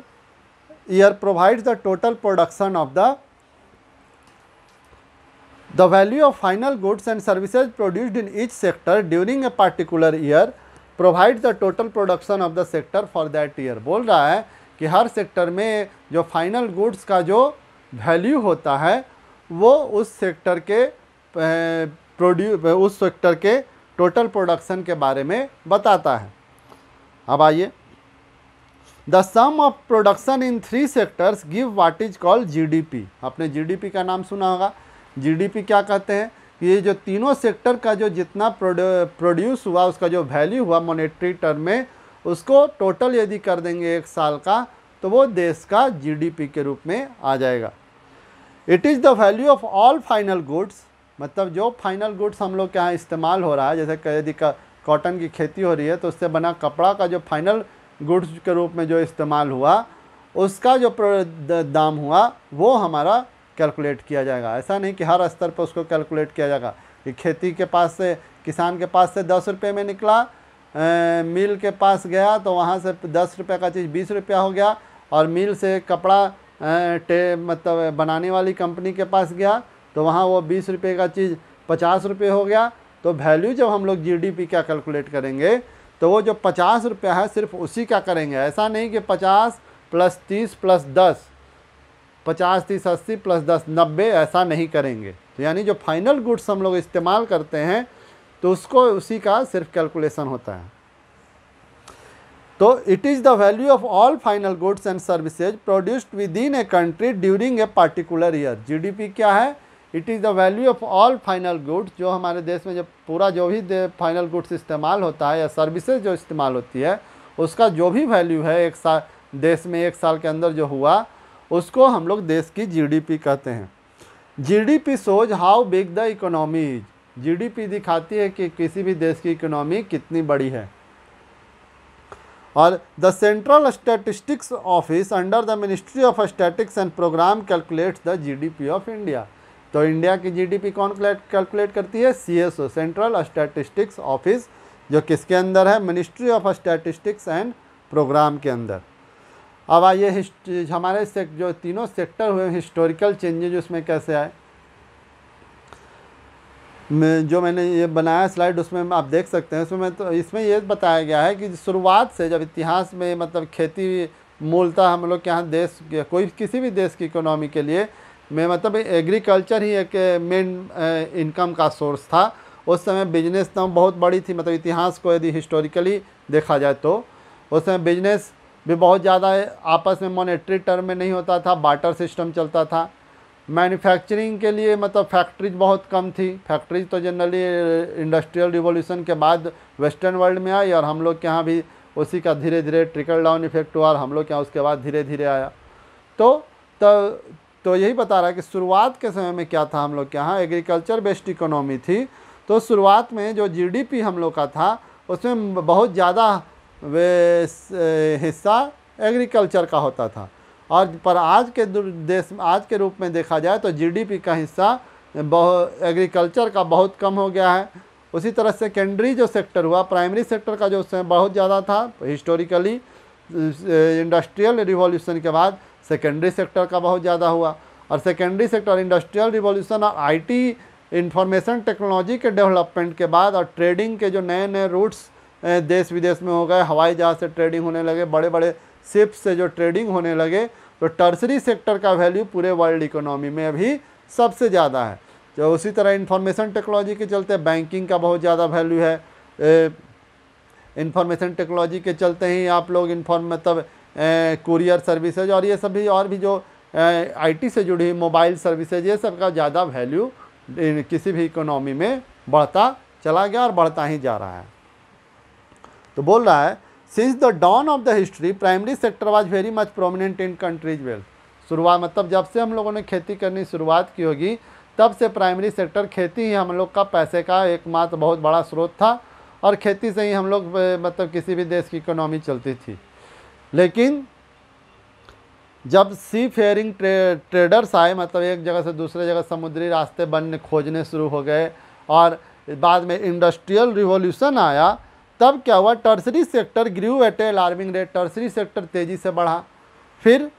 year provide the total production of the the value of final goods and services produced in each sector during a particular year provide the total production of the sector for that year बोल रहा है कि हर sector में जो final goods का जो value होता है वो उस सेक्टर के प्रोड्यू उस सेक्टर के टोटल प्रोडक्शन के बारे में बताता है अब आइए the sum of production in three sectors give what is called GDP आपने जीडीपी का नाम सुना होगा जीडीपी क्या कहते हैं ये जो तीनों सेक्टर का जो जितना प्रोड्यूस हुआ उसका जो वैल्यू हुआ मोनिट्री टर्म में उसको टोटल यदि कर देंगे एक साल का तो वो देश का जीडीपी के रूप में आ जाएगा it is the value of all final goods मतलब जो फाइनल गुड्स हम लोग के यहाँ इस्तेमाल हो रहा है जैसे यदि कॉटन की खेती हो रही है तो उससे बना कपड़ा का जो फाइनल गुड्स के रूप में जो इस्तेमाल हुआ उसका जो दाम हुआ वो हमारा कैलकुलेट किया जाएगा ऐसा नहीं कि हर स्तर पर उसको कैलकुलेट किया जाएगा कि खेती के पास से किसान के पास से दस रुपये में निकला ए, मिल के पास गया तो वहाँ से दस रुपये का चीज़ बीस रुपया हो गया और मिल से कपड़ा ए, टे मतलब बनाने वाली कंपनी के पास गया तो वहाँ वो बीस रुपये का चीज़ पचास रुपये हो गया तो वैल्यू जब हम लोग जीडीपी का कैलकुलेट करेंगे तो वो जो पचास रुपया है सिर्फ उसी का करेंगे ऐसा नहीं कि पचास प्लस तीस प्लस दस पचास तीस अस्सी प्लस दस नब्बे ऐसा नहीं करेंगे तो यानी जो फाइनल गुड्स हम लोग इस्तेमाल करते हैं तो उसको उसी का सिर्फ कैलकुलेशन होता है तो it is the value of all final goods and services produced within a country during a particular year जी क्या है it is the value of all final goods जो हमारे देश में जब पूरा जो भी फाइनल गुड्स इस्तेमाल होता है या सर्विसेज जो इस्तेमाल होती है उसका जो भी वैल्यू है एक साल देश में एक साल के अंदर जो हुआ उसको हम लोग देश की जीडीपी कहते हैं GDP shows how big the economy is GDP दिखाती है कि किसी भी देश की इकोनॉमी कितनी बड़ी है और the central statistics office under the ministry of statics and programme calculates the GDP of India तो इंडिया की जीडीपी कौन कैलकुलेट करती है सीएसओ सेंट्रल स्टैटिस्टिक्स ऑफिस जो किसके अंदर है ministry of statistics and programme के अंदर अब आइए हमारे से जो तीनों सेक्टर हुए हिस्टोरिकल चेंजेज उसमें कैसे आए मैं, जो मैंने ये बनाया स्लाइड उसमें आप देख सकते हैं उसमें तो इसमें ये बताया गया है कि शुरुआत से जब इतिहास में मतलब खेती मूलतः हम लोग के यहाँ देश कोई किसी भी देश की इकोनॉमी के लिए में मतलब एग्रीकल्चर ही एक मेन eh, इनकम eh, का सोर्स था उस समय बिजनेस तो बहुत बड़ी थी मतलब इतिहास को यदि हिस्टोरिकली देखा जाए तो उस समय बिजनेस भी बहुत ज़्यादा eh, आपस में मॉनेटरी टर्म में नहीं होता था बाटर सिस्टम चलता था मैन्युफैक्चरिंग के लिए मतलब फैक्ट्रीज बहुत कम थी फैक्ट्रीज तो जनरली इंडस्ट्रियल रिवोल्यूशन के बाद वेस्टर्न वर्ल्ड में आई और हम लोग के यहाँ भी उसी का धीरे धीरे ट्रिकल डाउन इफेक्ट हुआ और हम लोग के यहाँ उसके बाद धीरे धीरे आया तो तब तो यही बता रहा है कि शुरुआत के समय में क्या था हम लोग के यहाँ एग्रीकल्चर बेस्ड इकोनॉमी थी तो शुरुआत में जो जीडीपी हम लोग का था उसमें बहुत ज़्यादा हिस्सा एग्रीकल्चर का होता था और पर आज के देश आज के रूप में देखा जाए तो जीडीपी का हिस्सा बहुत एग्रीकल्चर का बहुत कम हो गया है उसी तरह सेकेंडरी जो सेक्टर हुआ प्राइमरी सेक्टर का जो उसमें बहुत ज़्यादा था हिस्टोरिकली इंडस्ट्रियल रिवॉल्यूशन के बाद सेकेंडरी सेक्टर का बहुत ज़्यादा हुआ और सेकेंडरी सेक्टर इंडस्ट्रियल रिवॉल्यूशन और आईटी इंफॉर्मेशन टेक्नोलॉजी के डेवलपमेंट के बाद और ट्रेडिंग के जो नए नए रूट्स देश विदेश में हो गए हवाई जहाज़ से ट्रेडिंग होने लगे बड़े बड़े शिप से जो ट्रेडिंग होने लगे तो टर्सरी सेक्टर का वैल्यू पूरे वर्ल्ड इकोनॉमी में अभी सबसे ज़्यादा है जो तो उसी तरह इंफॉर्मेशन टेक्नोलॉजी के चलते बैंकिंग का बहुत ज़्यादा वैल्यू है इंफॉर्मेशन टेक्नोलॉजी के चलते ही आप लोग इन्फॉर्म मतलब कुरियर सर्विसेज और ये सभी और भी जो आईटी से जुड़ी मोबाइल सर्विसेज ये सब का ज़्यादा वैल्यू किसी भी इकोनॉमी में बढ़ता चला गया और बढ़ता ही जा रहा है तो बोल रहा है since the dawn of the history primary sector was very much prominent in countries wealth शुरुआत मतलब जब से हम लोगों ने खेती करनी शुरुआत की होगी तब से प्राइमरी सेक्टर खेती ही हम लोग का पैसे का एकमात्र बहुत बड़ा स्रोत था और खेती से ही हम लोग मतलब किसी भी देश की इकोनॉमी चलती थी लेकिन जब सी फेयरिंग ट्रे, ट्रेडर्स आए मतलब एक जगह से दूसरे जगह समुद्री रास्ते बनने खोजने शुरू हो गए और बाद में इंडस्ट्रियल रिवॉल्यूशन आया तब क्या हुआ tertiary sector grew at a alarming rate tertiary sector तेज़ी से बढ़ा फिर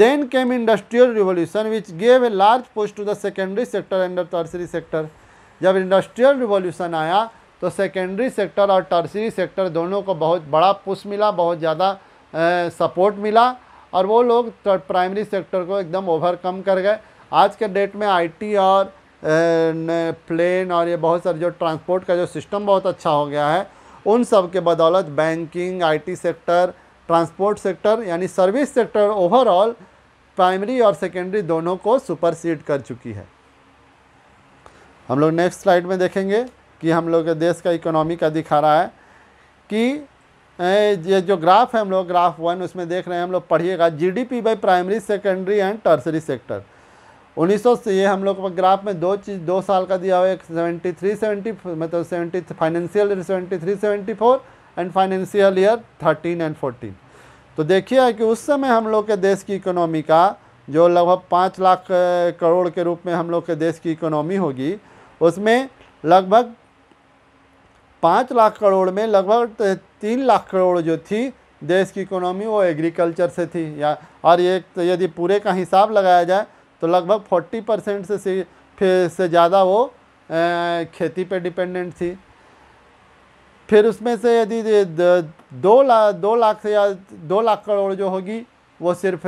then came industrial revolution which gave a large post to the secondary sector and tertiary sector जब इंडस्ट्रियल रिवॉल्यूशन आया तो सेकेंडरी सेक्टर और टर्सरी सेक्टर दोनों को बहुत बड़ा पुश मिला बहुत ज़्यादा सपोर्ट मिला और वो लोग प्राइमरी सेक्टर को एकदम ओवरकम कर गए आज के डेट में आईटी और प्लेन और ये बहुत सारे जो ट्रांसपोर्ट का जो सिस्टम बहुत अच्छा हो गया है उन सब के बदौलत banking IT sector transport sector यानी सर्विस सेक्टर ओवरऑल प्राइमरी और सेकेंडरी दोनों को सुपर कर चुकी है हम लोग नेक्स्ट स्लाइड में देखेंगे कि हम लोग देश का इकोनॉमी का दिखा रहा है कि ये जो ग्राफ है हम लोग ग्राफ वन उसमें देख रहे हैं हम लोग पढ़िएगा GDP by primary secondary and tertiary sector 1900 से ये हम लोग ग्राफ में दो चीज़ दो साल का दिया हुआ एक सेवेंटी थ्री सेवेंटी मतलब seventy financial year seventy three seventy four and financial year thirteen and fourteen तो देखिए कि उस समय हम लोग के देश की इकोनॉमी का जो लगभग पाँच लाख करोड़ के रूप में हम लोग के देश की इकोनॉमी होगी उसमें लगभग पाँच लाख करोड़ में लगभग तीन लाख करोड़ जो थी देश की इकोनॉमी वो एग्रीकल्चर से थी या और तो यदि पूरे का हिसाब लगाया जाए तो लगभग फोर्टी परसेंट से फिर से ज़्यादा वो खेती पे डिपेंडेंट थी फिर उसमें से यदि दो लाख दो लाख से या दो लाख करोड़ जो होगी वो सिर्फ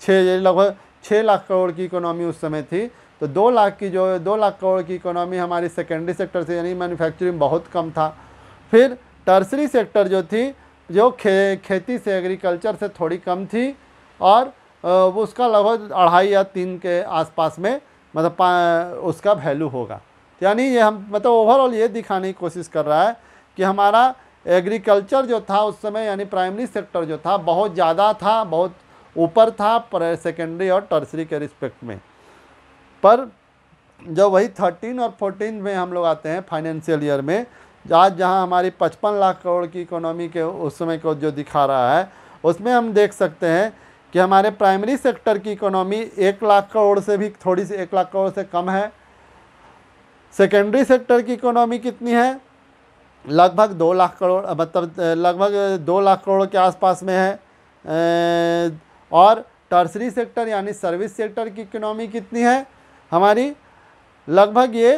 छः लगभग छः लाख करोड़ की इकोनॉमी उस समय थी तो दो लाख की जो दो लाख करोड़ की इकोनॉमी हमारी सेकेंडरी सेक्टर से यानी मैन्युफैक्चरिंग बहुत कम था फिर टर्सरी सेक्टर जो थी जो खे, खेती से एग्रीकल्चर से थोड़ी कम थी और वो उसका लगभग अढ़ाई या तीन के आसपास में मतलब उसका वैल्यू होगा यानी ये हम मतलब ओवरऑल ये दिखाने की कोशिश कर रहा है कि हमारा एग्रीकल्चर जो था उस समय यानी प्राइमरी सेक्टर जो था बहुत ज़्यादा था बहुत ऊपर था पर सेकेंडरी और टर्सरी के रिस्पेक्ट में पर जब वही थर्टीन और फोर्टीन में हम लोग आते हैं फाइनेंशियल ईयर में आज जहाँ हमारी पचपन लाख करोड़ की इकोनॉमी के उस समय को जो दिखा रहा है उसमें हम देख सकते हैं कि हमारे प्राइमरी सेक्टर की इकोनॉमी एक लाख करोड़ से भी थोड़ी सी एक लाख करोड़ से कम है सेकेंडरी सेक्टर की इकोनॉमी कितनी है लगभग दो लाख करोड़ मतलब लगभग दो लाख करोड़ के आसपास में है और टर्सरी सेक्टर यानी सर्विस सेक्टर की इकोनॉमी कितनी है हमारी लगभग ये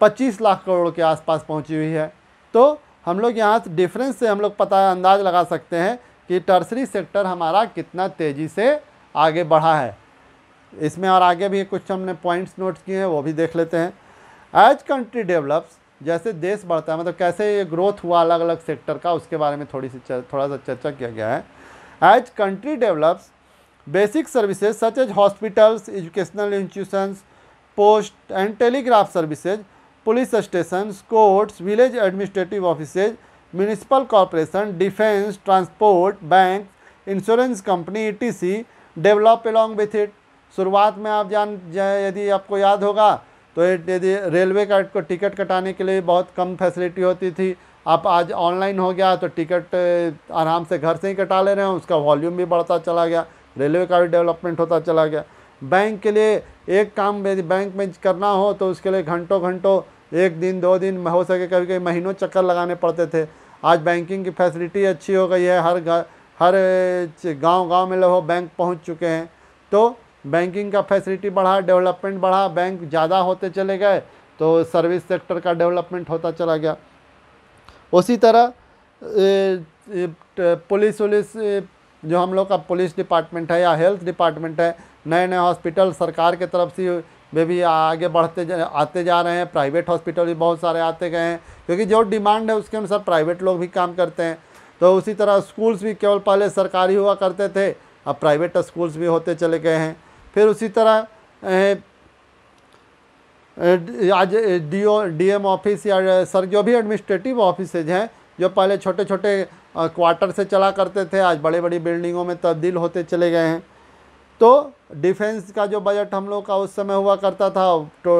पच्चीस लाख करोड़ के आसपास पहुंची हुई है तो हम लोग यहाँ से डिफरेंस से हम लोग पता अंदाज लगा सकते हैं कि टर्सरी सेक्टर हमारा कितना तेज़ी से आगे बढ़ा है इसमें और आगे भी कुछ हमने पॉइंट्स नोट किए हैं वो भी देख लेते हैं एज कंट्री डेवलप्स जैसे देश बढ़ता है मतलब कैसे ये ग्रोथ हुआ अलग अलग सेक्टर का उसके बारे में थोड़ी सी थोड़ा सा चर्चा किया गया है as country develops basic services such as hospitals educational institutions post and telegraph services police station courts village administrative offices municipal corporation defence transport bank insurance company E T C develop along with it शुरुआत में आप जान जाए यदि आपको याद होगा तो यदि रेलवे का को टिकट कटाने के लिए बहुत कम फैसिलिटी होती थी आप आज ऑनलाइन हो गया तो टिकट आराम से घर से ही कटा ले रहे हैं उसका वॉल्यूम भी बढ़ता चला गया रेलवे का भी डेवलपमेंट होता चला गया बैंक के लिए एक काम बैंक में करना हो तो उसके लिए घंटों घंटों एक दिन दो दिन हो सके कभी कभी महीनों चक्कर लगाने पड़ते थे आज बैंकिंग की फैसिलिटी अच्छी हो गई है हर हर गांव गांव में लोग बैंक पहुंच चुके हैं तो बैंकिंग का फैसिलिटी बढ़ा डेवलपमेंट बढ़ा बैंक ज़्यादा होते चले गए तो सर्विस सेक्टर का डेवलपमेंट होता चला गया उसी तरह पुलिस उलिस जो हम लोग का पुलिस डिपार्टमेंट है या हेल्थ डिपार्टमेंट है नए नए हॉस्पिटल सरकार के तरफ से वे भी आगे बढ़ते जा, आते जा रहे हैं प्राइवेट हॉस्पिटल भी बहुत सारे आते गए हैं क्योंकि जो डिमांड है उसके अनुसार प्राइवेट लोग भी काम करते हैं तो उसी तरह स्कूल्स भी केवल पहले सरकारी हुआ करते थे अब प्राइवेट स्कूल्स भी होते चले गए हैं फिर उसी तरह आज D O D M office या सर जो भी एडमिनिस्ट्रेटिव ऑफिसेज हैं जो पहले छोटे छोटे क्वार्टर से चला करते थे आज बड़े बड़ी बिल्डिंगों में तब्दील होते चले गए हैं तो डिफेंस का जो बजट हम लोग का उस समय हुआ करता था तो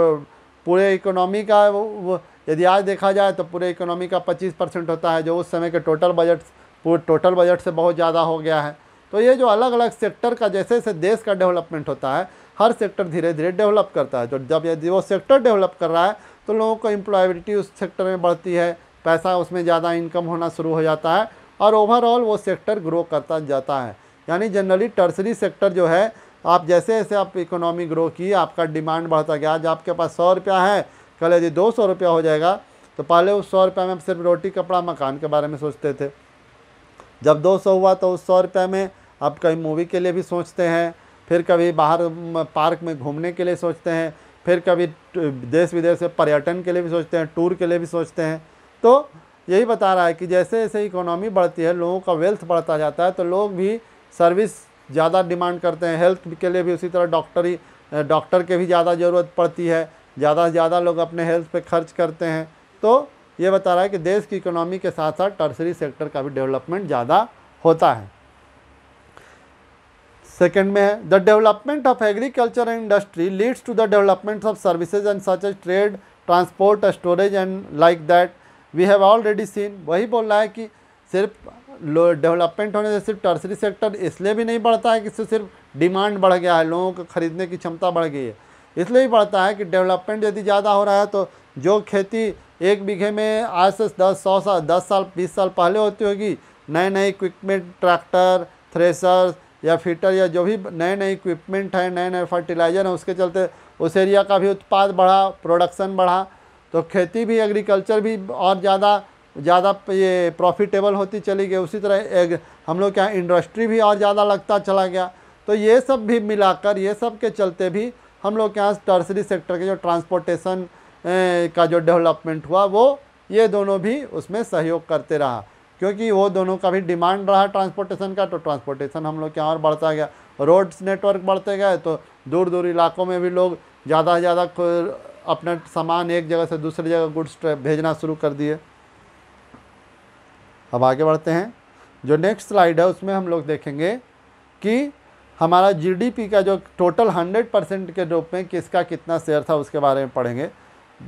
पूरे इकोनॉमी का वो, यदि आज देखा जाए तो पूरे इकोनॉमी का 25 परसेंट होता है जो उस समय के टोटल बजट पूरे टोटल बजट से बहुत ज़्यादा हो गया है तो ये जो अलग अलग सेक्टर का जैसे जैसे देश का डेवलपमेंट होता है हर सेक्टर धीरे धीरे डेवलप करता है तो जब यदि वो सेक्टर डेवलप कर रहा है तो लोगों को एम्प्लॉयबिलिटी उस सेक्टर में बढ़ती है पैसा उसमें ज़्यादा इनकम होना शुरू हो जाता है और ओवरऑल वो सेक्टर ग्रो करता जाता है यानी जनरली टर्सरी सेक्टर जो है आप जैसे जैसे आप इकोनॉमी ग्रो की आपका डिमांड बढ़ता गया आज आपके पास सौ रुपया है कल यदि दो सौ रुपया हो जाएगा तो पहले उस सौ रुपये में आप सिर्फ रोटी कपड़ा मकान के बारे में सोचते थे जब दो सौ हुआ तो उस सौ रुपये में आप कहीं मूवी के लिए भी सोचते हैं फिर कभी बाहर पार्क में घूमने के लिए सोचते हैं फिर कभी देश विदेश से पर्यटन के लिए भी सोचते हैं टूर के लिए भी सोचते हैं तो यही बता रहा है कि जैसे जैसे इकोनॉमी बढ़ती है लोगों का वेल्थ बढ़ता जाता है तो लोग भी सर्विस ज़्यादा डिमांड करते हैं हेल्थ के लिए भी उसी तरह डॉक्टरी डॉक्टर के भी ज़्यादा ज़रूरत पड़ती है ज़्यादा से ज़्यादा लोग अपने हेल्थ पे खर्च करते हैं तो ये बता रहा है कि देश की इकोनॉमी के साथ साथ टर्सरी सेक्टर का भी डेवलपमेंट ज़्यादा होता है सेकेंड में है the development of agriculture and industry leads to the development of services and such as trade transport storage and like that we have already seen वही बोल रहा है कि सिर्फ डेवलपमेंट होने से सिर्फ टर्सरी सेक्टर इसलिए भी नहीं बढ़ता है कि इससे सिर्फ डिमांड बढ़ गया है लोगों को खरीदने की क्षमता बढ़ गई है इसलिए भी बढ़ता है कि डेवलपमेंट यदि ज़्यादा हो रहा है तो जो खेती एक बीघे में आज से दस सौ साल दस साल बीस साल पहले होती होगी नए नए इक्विपमेंट ट्रैक्टर थ्रेसर या फिटर या जो भी नए नए इक्विपमेंट हैं नए नए फर्टिलाइज़र हैं उसके चलते उस एरिया का भी उत्पाद बढ़ा प्रोडक्शन बढ़ा तो खेती भी एग्रीकल्चर भी और ज़्यादा ज़्यादा ये प्रॉफिटेबल होती चली गई उसी तरह एग, हम लोग के यहाँ इंडस्ट्री भी और ज़्यादा लगता चला गया तो ये सब भी मिलाकर ये सब के चलते भी हम लोग के यहाँ टर्सरी सेक्टर के जो ट्रांसपोर्टेशन का जो डेवलपमेंट हुआ वो ये दोनों भी उसमें सहयोग करते रहा क्योंकि वो दोनों का भी डिमांड रहा ट्रांसपोर्टेशन का तो ट्रांसपोर्टेशन हम लोग के यहाँ और बढ़ता गया रोड्स नेटवर्क बढ़ते गए तो दूर दूर इलाकों में भी लोग ज़्यादा से ज़्यादा अपना सामान एक जगह से दूसरी जगह गुड्स भेजना शुरू कर दिए अब आगे बढ़ते हैं जो नेक्स्ट स्लाइड है उसमें हम लोग देखेंगे कि हमारा जीडीपी का जो टोटल हंड्रेड परसेंट के रूप में किसका कितना शेयर था उसके बारे में पढ़ेंगे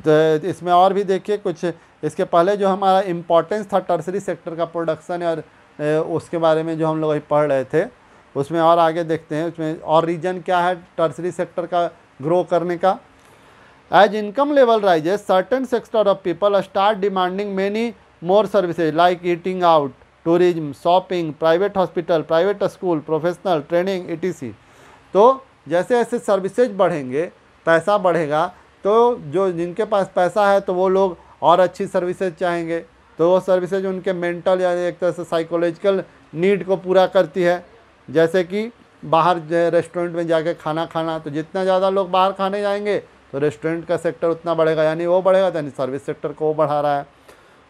तो इसमें और भी देखिए कुछ इसके पहले जो हमारा इम्पोर्टेंस था टर्सरी सेक्टर का प्रोडक्शन और उसके बारे में जो हम लोग अभी पढ़ रहे थे उसमें और आगे देखते हैं उसमें और रीजन क्या है टर्सरी सेक्टर का ग्रो करने का as income level rises certain sector of people start demanding many more services like eating out tourism shopping private hospital private school professional training ई तो जैसे ऐसे सर्विसेज बढ़ेंगे पैसा बढ़ेगा तो जो जिनके पास पैसा है तो वो लोग और अच्छी सर्विसेज चाहेंगे तो वो सर्विसेज उनके मेंटल यानी एक तरह से साइकोलॉजिकल नीड को पूरा करती है जैसे कि बाहर रेस्टोरेंट में जाके खाना खाना तो जितना ज़्यादा लोग बाहर खाने जाएंगे तो रेस्टोरेंट का सेक्टर उतना बढ़ेगा यानी वो बढ़ेगा यानी सर्विस सेक्टर को वो बढ़ा रहा है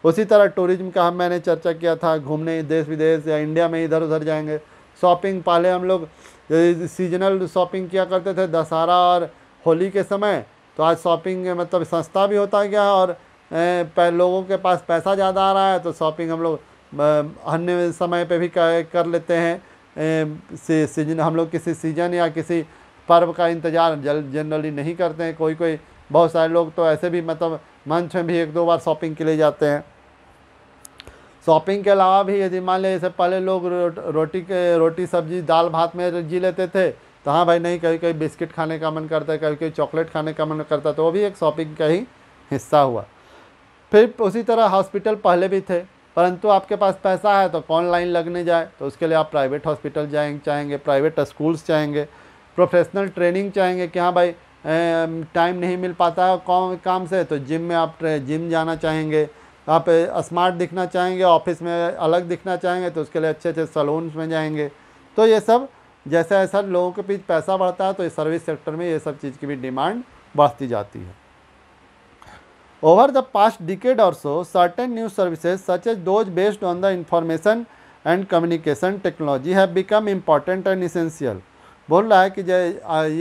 उसी तरह टूरिज्म का हम मैंने चर्चा किया था घूमने देश विदेश या इंडिया में इधर उधर जाएंगे शॉपिंग पहले हम लोग सीजनल शॉपिंग किया करते थे दशहरा और होली के समय तो आज शॉपिंग मतलब सस्ता भी होता गया और लोगों के पास पैसा ज़्यादा आ रहा है तो शॉपिंग हम लोग अन्य समय पे भी कर लेते हैं सीजन हम लोग किसी सीजन या किसी पर्व का इंतज़ार जल जनरली नहीं करते हैं कोई कोई बहुत सारे लोग तो ऐसे भी मतलब मंच में भी एक दो बार शॉपिंग के लिए जाते हैं शॉपिंग के अलावा भी यदि मान लें जैसे पहले लोग रोटी के रोटी सब्जी दाल भात में जी लेते थे तो हाँ भाई नहीं कभी कभी बिस्किट खाने का मन करता है कभी कभी चॉकलेट खाने का मन करता है तो वो भी एक शॉपिंग का ही हिस्सा हुआ फिर उसी तरह हॉस्पिटल पहले भी थे परंतु आपके पास पैसा है तो कौन लाइन लगने जाए तो उसके लिए आप प्राइवेट हॉस्पिटल जाएंगे चाहेंगे प्राइवेट स्कूल्स चाहेंगे प्रोफेशनल ट्रेनिंग चाहेंगे कि हाँ भाई टाइम नहीं मिल पाता कौन काम से तो जिम में आप जिम जाना चाहेंगे आप स्मार्ट दिखना चाहेंगे ऑफिस में अलग दिखना चाहेंगे तो उसके लिए अच्छे अच्छे सलून्स में जाएंगे तो ये सब जैसा ऐसा लोगों के बीच पैसा बढ़ता है तो इस सर्विस सेक्टर में ये सब चीज़ की भी डिमांड बढ़ती जाती है ओवर द पास्ट डिकेड और so certain new services such as those based on the information and communication technology have become important and essential बोल रहा है कि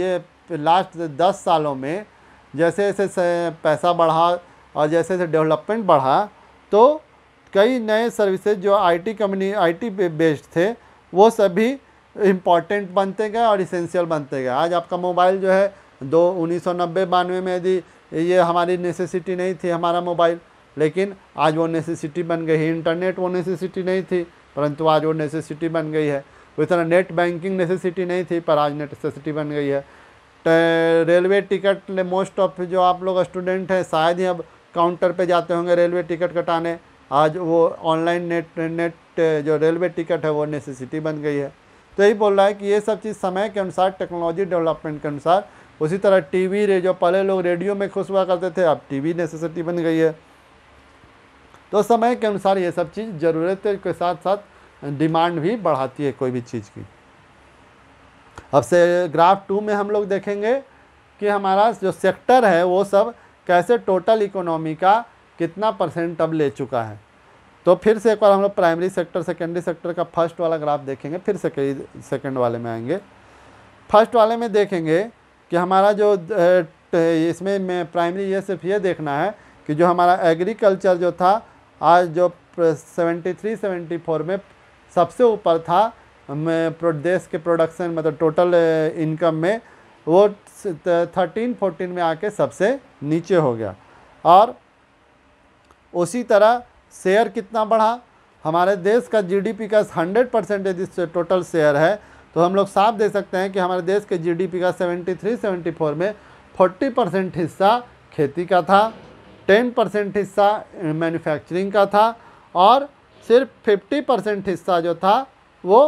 ये लास्ट दस सालों में जैसे जैसे पैसा बढ़ा और जैसे जैसे डेवलपमेंट बढ़ा तो कई नए सर्विसेज जो आईटी कंपनी आईटी बेस्ड थे वो सभी इम्पॉर्टेंट बनते गए और इसेंशियल बनते गए आज आपका मोबाइल जो है दो उन्नीस सौ नब्बे बानवे में यदि ये हमारी नेसेसिटी नहीं थी हमारा मोबाइल लेकिन आज वो नेसेसिटी बन गई इंटरनेट वो नेसेसिटी नहीं थी परंतु आज वो नेसेसिटी बन गई है उतना तो नेट बैंकिंग नेसेसिटी नहीं थी पर आज नेसेसिटी बन गई है रेलवे टिकट ले मोस्ट ऑफ जो आप लोग स्टूडेंट हैं शायद ही अब काउंटर पे जाते होंगे रेलवे टिकट कटाने आज वो ऑनलाइन नेट नेट जो रेलवे टिकट है वो नेसेसिटी बन गई है तो यही बोल रहा है कि ये सब चीज़ समय के अनुसार टेक्नोलॉजी डेवलपमेंट के अनुसार उसी तरह टीवी रे जो पहले लोग रेडियो में खुश हुआ करते थे अब टीवी नेसेसिटी बन गई है तो समय के अनुसार ये सब चीज़ ज़रूरत के साथ साथ डिमांड भी बढ़ाती है कोई भी चीज़ की अब से ग्राफ टू में हम लोग देखेंगे कि हमारा जो सेक्टर है वो सब कैसे टोटल इकोनॉमी का कितना परसेंट अब ले चुका है तो फिर से एक बार हम लोग प्राइमरी सेक्टर सेकेंडरी सेक्टर का फर्स्ट वाला ग्राफ देखेंगे फिर सेकेंड सेकेंड वाले में आएंगे फर्स्ट वाले में देखेंगे कि हमारा जो इसमें में प्राइमरी ये सिर्फ ये देखना है कि जो हमारा एग्रीकल्चर जो था आज जो सेवेंटी फोर में सबसे ऊपर था प्रदेश के प्रोडक्शन मतलब टोटल इनकम में वो थर्टीन फोर्टीन में आके सबसे नीचे हो गया और उसी तरह शेयर कितना बढ़ा हमारे देश का जीडीपी का हंड्रेड परसेंटेज टोटल शेयर है तो हम लोग साफ देख सकते हैं कि हमारे देश के जीडीपी का 73 74 में 40 परसेंट हिस्सा खेती का था 10 परसेंट हिस्सा मैन्युफैक्चरिंग का था और सिर्फ फिफ्टी परसेंट हिस्सा जो था वो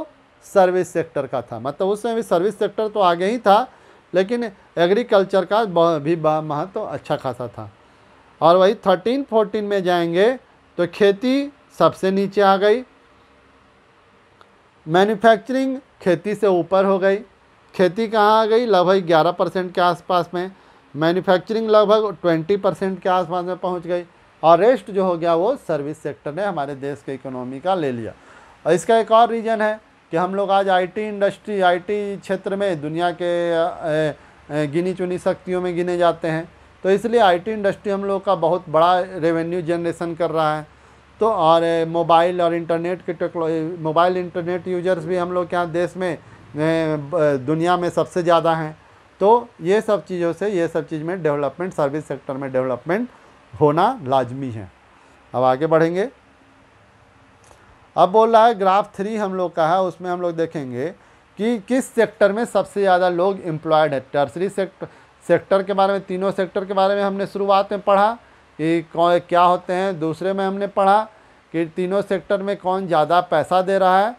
सर्विस सेक्टर का था मतलब उसमें भी सर्विस सेक्टर तो आगे ही था लेकिन एग्रीकल्चर का भी महत्व तो अच्छा खासा था और वही थर्टीन फोर्टीन में जाएंगे तो खेती सबसे नीचे आ गई मैन्युफैक्चरिंग खेती से ऊपर हो गई खेती कहाँ आ गई लगभग ग्यारह परसेंट के आसपास में मैन्युफैक्चरिंग लगभग ट्वेंटी परसेंट के आसपास में पहुँच गई और रेस्ट जो हो गया वो सर्विस सेक्टर ने हमारे देश के इकोनॉमी का ले लिया और इसका एक और रीज़न है कि हम लोग आज आईटी इंडस्ट्री आईटी क्षेत्र में दुनिया के गिनी चुनी शक्तियों में गिने जाते हैं तो इसलिए आईटी इंडस्ट्री हम लोग का बहुत बड़ा रेवेन्यू जनरेशन कर रहा है तो और मोबाइल और internet K Tecno mobile internet users भी हम लोग के यहाँ देश में दुनिया में सबसे ज़्यादा हैं तो ये सब चीज़ों से ये सब चीज़ में डेवलपमेंट सर्विस सेक्टर में डेवलपमेंट होना लाजमी है अब आगे बढ़ेंगे अब बोल रहा है ग्राफ थ्री हम लोग का है उसमें हम लोग देखेंगे कि किस सेक्टर में सबसे ज़्यादा लोग एम्प्लॉयड है टर्सरी सेक्टर सेक्टर के बारे में तीनों सेक्टर के बारे में हमने शुरुआत में पढ़ा कि कौन क्या होते हैं दूसरे में हमने पढ़ा कि तीनों सेक्टर में कौन ज़्यादा पैसा दे रहा है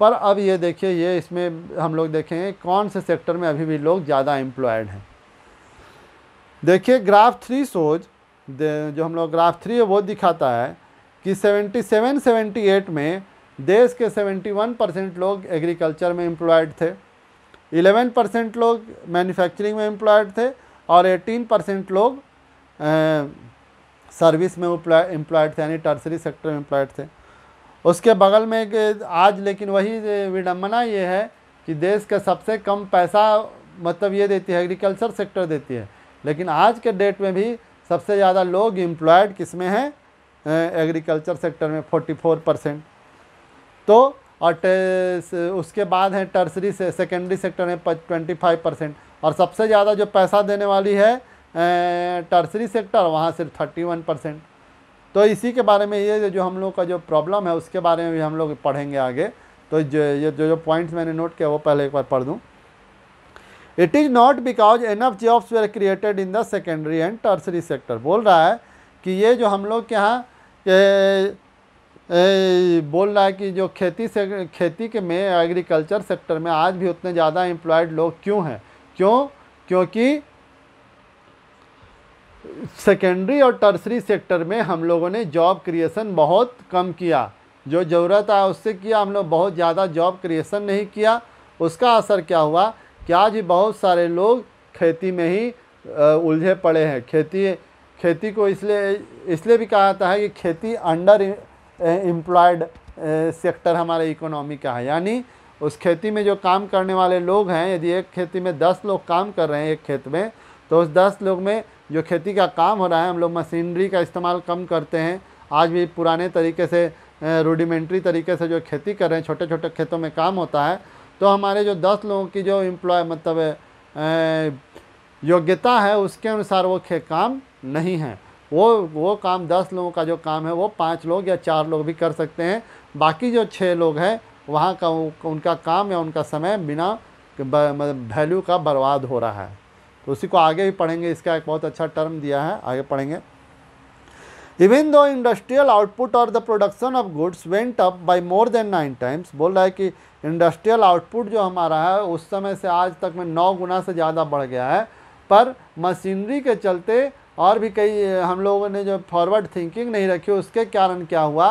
पर अब ये देखिए ये इसमें हम लोग देखेंगे कौन से सेक्टर में अभी भी लोग ज़्यादा एम्प्लॉयड हैं देखिए ग्राफ थ्री सोज जो हम लोग ग्राफ थ्री है वो दिखाता है कि 77 78 में देश के 71 परसेंट लोग एग्रीकल्चर में एम्प्लॉयड थे 11 परसेंट लोग मैन्युफैक्चरिंग में एम्प्लॉयड थे और 18 परसेंट लोग सर्विस में एम्प्लॉयड थे यानी टर्सरी सेक्टर में एम्प्लॉयड थे उसके बगल में एक आज लेकिन वही विडम्बना ये है कि देश का सबसे कम पैसा मतलब ये देती है एग्रीकल्चर सेक्टर देती है लेकिन आज के डेट में भी सबसे ज़्यादा लोग इम्प्लॉयड किस में हैं एग्रीकल्चर सेक्टर में 44 परसेंट तो और उसके बाद हैं टर्सरी से सेकेंडरी सेक्टर में ट्वेंटी फाइव परसेंट और सबसे ज़्यादा जो पैसा देने वाली है टर्सरी सेक्टर वहाँ सिर्फ थर्टी वन परसेंट तो इसी के बारे में ये जो हम लोग का जो प्रॉब्लम है उसके बारे में भी हम लोग पढ़ेंगे आगे तो जो ये जो जो पॉइंट्स मैंने नोट किया वो पहले एक बार पढ़ दूँ it is not because enough jobs were created in the secondary and tertiary sector बोल रहा है कि ये जो हम लोग के यहाँ बोल रहा है कि जो खेती से खेती के में एग्रीकल्चर सेक्टर में आज भी उतने ज़्यादा एम्प्लॉयड लोग क्यों हैं क्यों क्योंकि सेकेंडरी और टर्सरी सेक्टर में हम लोगों ने जॉब क्रिएशन बहुत कम किया जो ज़रूरत है उससे किया हम लोग बहुत ज़्यादा जॉब क्रिएशन नहीं किया उसका असर क्या हुआ कि आज बहुत सारे लोग खेती में ही उलझे पड़े हैं खेती खेती को इसलिए इसलिए भी कहा जाता है कि खेती अंडर एम्प्लॉयड सेक्टर हमारे इकोनॉमी का है यानी उस खेती में जो काम करने वाले लोग हैं यदि एक खेती में दस लोग काम कर रहे हैं एक खेत में तो उस दस लोग में जो खेती का काम हो रहा है हम लोग मशीनरी का इस्तेमाल कम करते हैं आज भी पुराने तरीके से रूडिमेंट्री तरीके से जो खेती कर रहे हैं छोटे छोटे खेतों में काम होता है तो हमारे जो दस लोगों की जो एम्प्लॉय मतलब योग्यता है उसके अनुसार वो काम नहीं है वो वो काम दस लोगों का जो काम है वो पाँच लोग या चार लोग भी कर सकते हैं बाकी जो छः लोग हैं वहाँ का उनका काम या उनका समय बिना वैल्यू का बर्बाद हो रहा है तो उसी को आगे भी पढ़ेंगे इसका एक बहुत अच्छा टर्म दिया है आगे पढ़ेंगे इवन दो इंडस्ट्रियल आउटपुट और the production of goods went up by more than nine times बोल रहा है कि इंडस्ट्रियल आउटपुट जो हमारा है उस समय से आज तक में नौ गुना से ज़्यादा बढ़ गया है पर मशीनरी के चलते और भी कई हम लोगों ने जो फॉरवर्ड थिंकिंग नहीं रखी उसके कारण क्या हुआ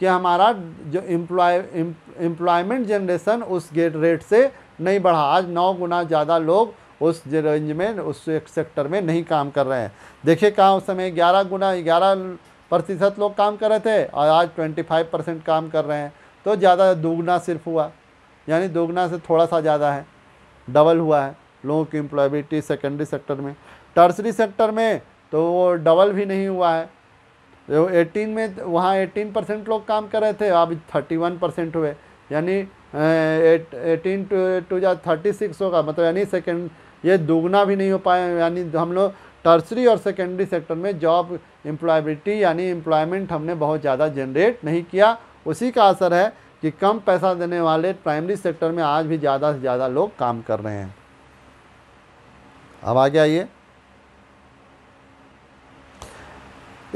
कि हमारा जो एम्प्लॉय एम्प्लॉयमेंट जनरेशन उस गेट रेट से नहीं बढ़ा आज नौ गुना ज़्यादा लोग उस रेंज में उस सेक्टर में नहीं काम कर रहे हैं देखिए कहाँ उस समय ग्यारह गुना ग्यारह प्रतिशत लोग काम कर रहे थे और आज ट्वेंटी फाइव परसेंट काम कर रहे हैं तो ज़्यादा दोगुना सिर्फ हुआ यानी दोगुना से थोड़ा सा ज़्यादा है डबल हुआ है लोगों की एम्प्लॉयबिलिटी सेकेंडरी सेक्टर में टर्सरी सेक्टर में तो वो डबल भी नहीं हुआ है तो 18 में तो वहाँ 18 परसेंट लोग काम कर रहे थे अब 31 परसेंट हुए यानी एटीन टू टू या थर्टी सिक्स होगा मतलब यानी सेकेंड ये दोगुना भी नहीं हो पाए यानी हम लोग टर्सरी और सेकेंडरी सेक्टर में जॉब एम्प्लॉयबिलिटी यानी एम्प्लॉयमेंट हमने बहुत ज़्यादा जनरेट नहीं किया उसी का असर है कि कम पैसा देने वाले प्राइमरी सेक्टर में आज भी ज़्यादा से ज़्यादा लोग काम कर रहे हैं अब आगे आइए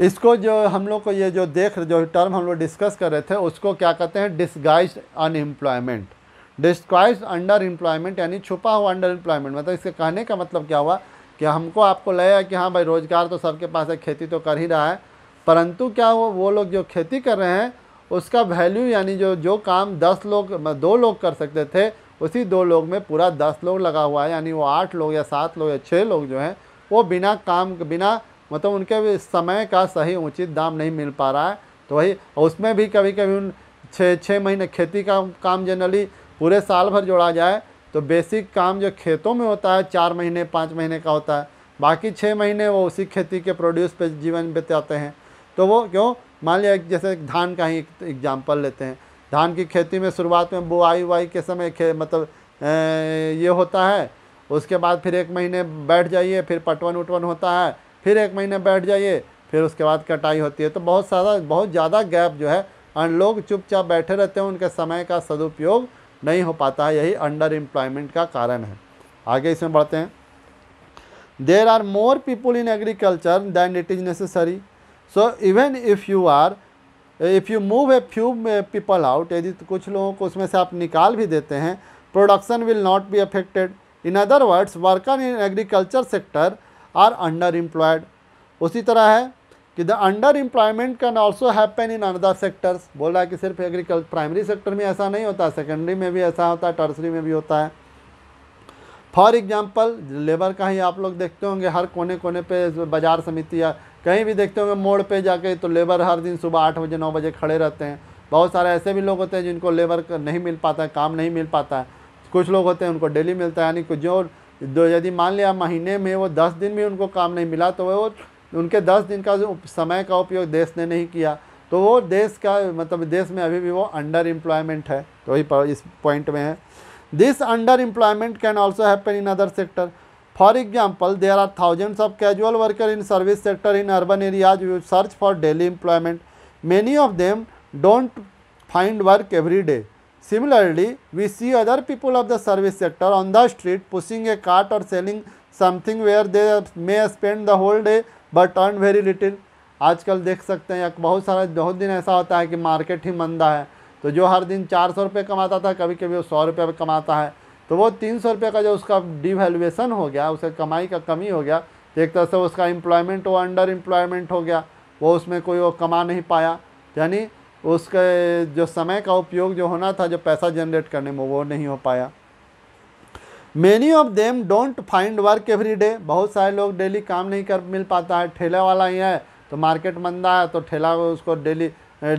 इसको जो हम लोग को ये जो देख जो टर्म हम लोग डिस्कस कर रहे थे उसको क्या कहते हैं disguise unemployment disguise under employment यानी छुपा हुआ अंडर एम्प्लॉयमेंट मतलब इसके कहने का मतलब क्या हुआ कि हमको आपको लगेगा कि हाँ भाई रोज़गार तो सबके पास है खेती तो कर ही रहा है परंतु क्या वो वो लोग जो खेती कर रहे हैं उसका वैल्यू यानी जो जो काम दस लोग दो लोग कर सकते थे उसी दो लोग में पूरा दस लोग लगा हुआ है यानी वो आठ लोग या सात लोग या छः लोग जो हैं वो बिना काम बिना मतलब उनके समय का सही उचित दाम नहीं मिल पा रहा है तो वही उसमें भी कभी कभी उन छः छः महीने खेती का काम जनरली पूरे साल भर जोड़ा जाए तो बेसिक काम जो खेतों में होता है चार महीने पाँच महीने का होता है बाकी छः महीने वो उसी खेती के प्रोड्यूस पे जीवन बिताते हैं तो वो क्यों मान लिया जैसे धान का ही एग्जाम्पल लेते हैं धान की खेती में शुरुआत में बुआई वुआई के समय खे मतलब ए, ये होता है उसके बाद फिर एक महीने बैठ जाइए फिर पटवन उटवन होता है फिर एक महीने बैठ जाइए फिर उसके बाद कटाई होती है तो बहुत सारा बहुत ज़्यादा गैप जो है और लोग चुपचाप बैठे रहते हैं उनके समय का सदुपयोग नहीं हो पाता है यही अंडर एम्प्लॉयमेंट का कारण है आगे इसमें बढ़ते हैं there are more people in agriculture than it is necessary so even if you are if you move a few people out यदि कुछ लोगों को उसमें से आप निकाल भी देते हैं production will not be affected in other words worker in agriculture sector are under employed उसी तरह है कि the under employment can also happen in another sectors बोल रहा है कि सिर्फ एग्रीकल्चर प्राइमरी सेक्टर में ऐसा नहीं होता सेकेंडरी में भी ऐसा होता है टर्सरी में भी होता है फॉर एग्जाम्पल लेबर का ही आप लोग देखते होंगे हर कोने कोने पे बाजार समिति या कहीं भी देखते होंगे मोड़ पे जाके तो लेबर हर दिन सुबह आठ बजे नौ बजे खड़े रहते हैं बहुत सारे ऐसे भी लोग होते हैं जिनको लेबर नहीं मिल पाता है काम नहीं मिल पाता है कुछ लोग होते हैं उनको डेली मिलता है यानी कुछ जो यदि मान लिया महीने में वो दस दिन भी उनको काम नहीं मिला तो वो उनके दस दिन का जो समय का उपयोग देश ने नहीं किया तो वो देश का मतलब देश में अभी भी वो अंडर एम्प्लॉयमेंट है तो वही इस पॉइंट में है this under employment can also happen in other sector for example there are thousands of casual worker in service sector in urban areas you search for daily employment many of them don't find work every day similarly we see other people of the service sector on the street pushing a cart or selling something where they may spend the whole day but earn very little आजकल देख सकते हैं बहुत सारा बहुत दिन ऐसा होता है कि मार्केट ही मंदा है तो जो हर दिन चार सौ रुपये कमाता था कभी कभी वो सौ रुपये कमाता है तो वो तीन सौ रुपये का जो उसका डिवेल्युएसन हो गया उसे कमाई का कमी हो गया तो एक तरह से उसका एम्प्लॉयमेंट वो अंडर एम्प्लॉयमेंट हो गया वो उसमें कोई वो कमा नहीं पाया यानी उसके जो समय का उपयोग जो होना था जो पैसा जनरेट करने में वो नहीं हो पाया many of them don't find work every day बहुत सारे लोग डेली काम नहीं कर मिल पाता है ठेला वाला ही है तो मार्केट मंदा है तो ठेला उसको डेली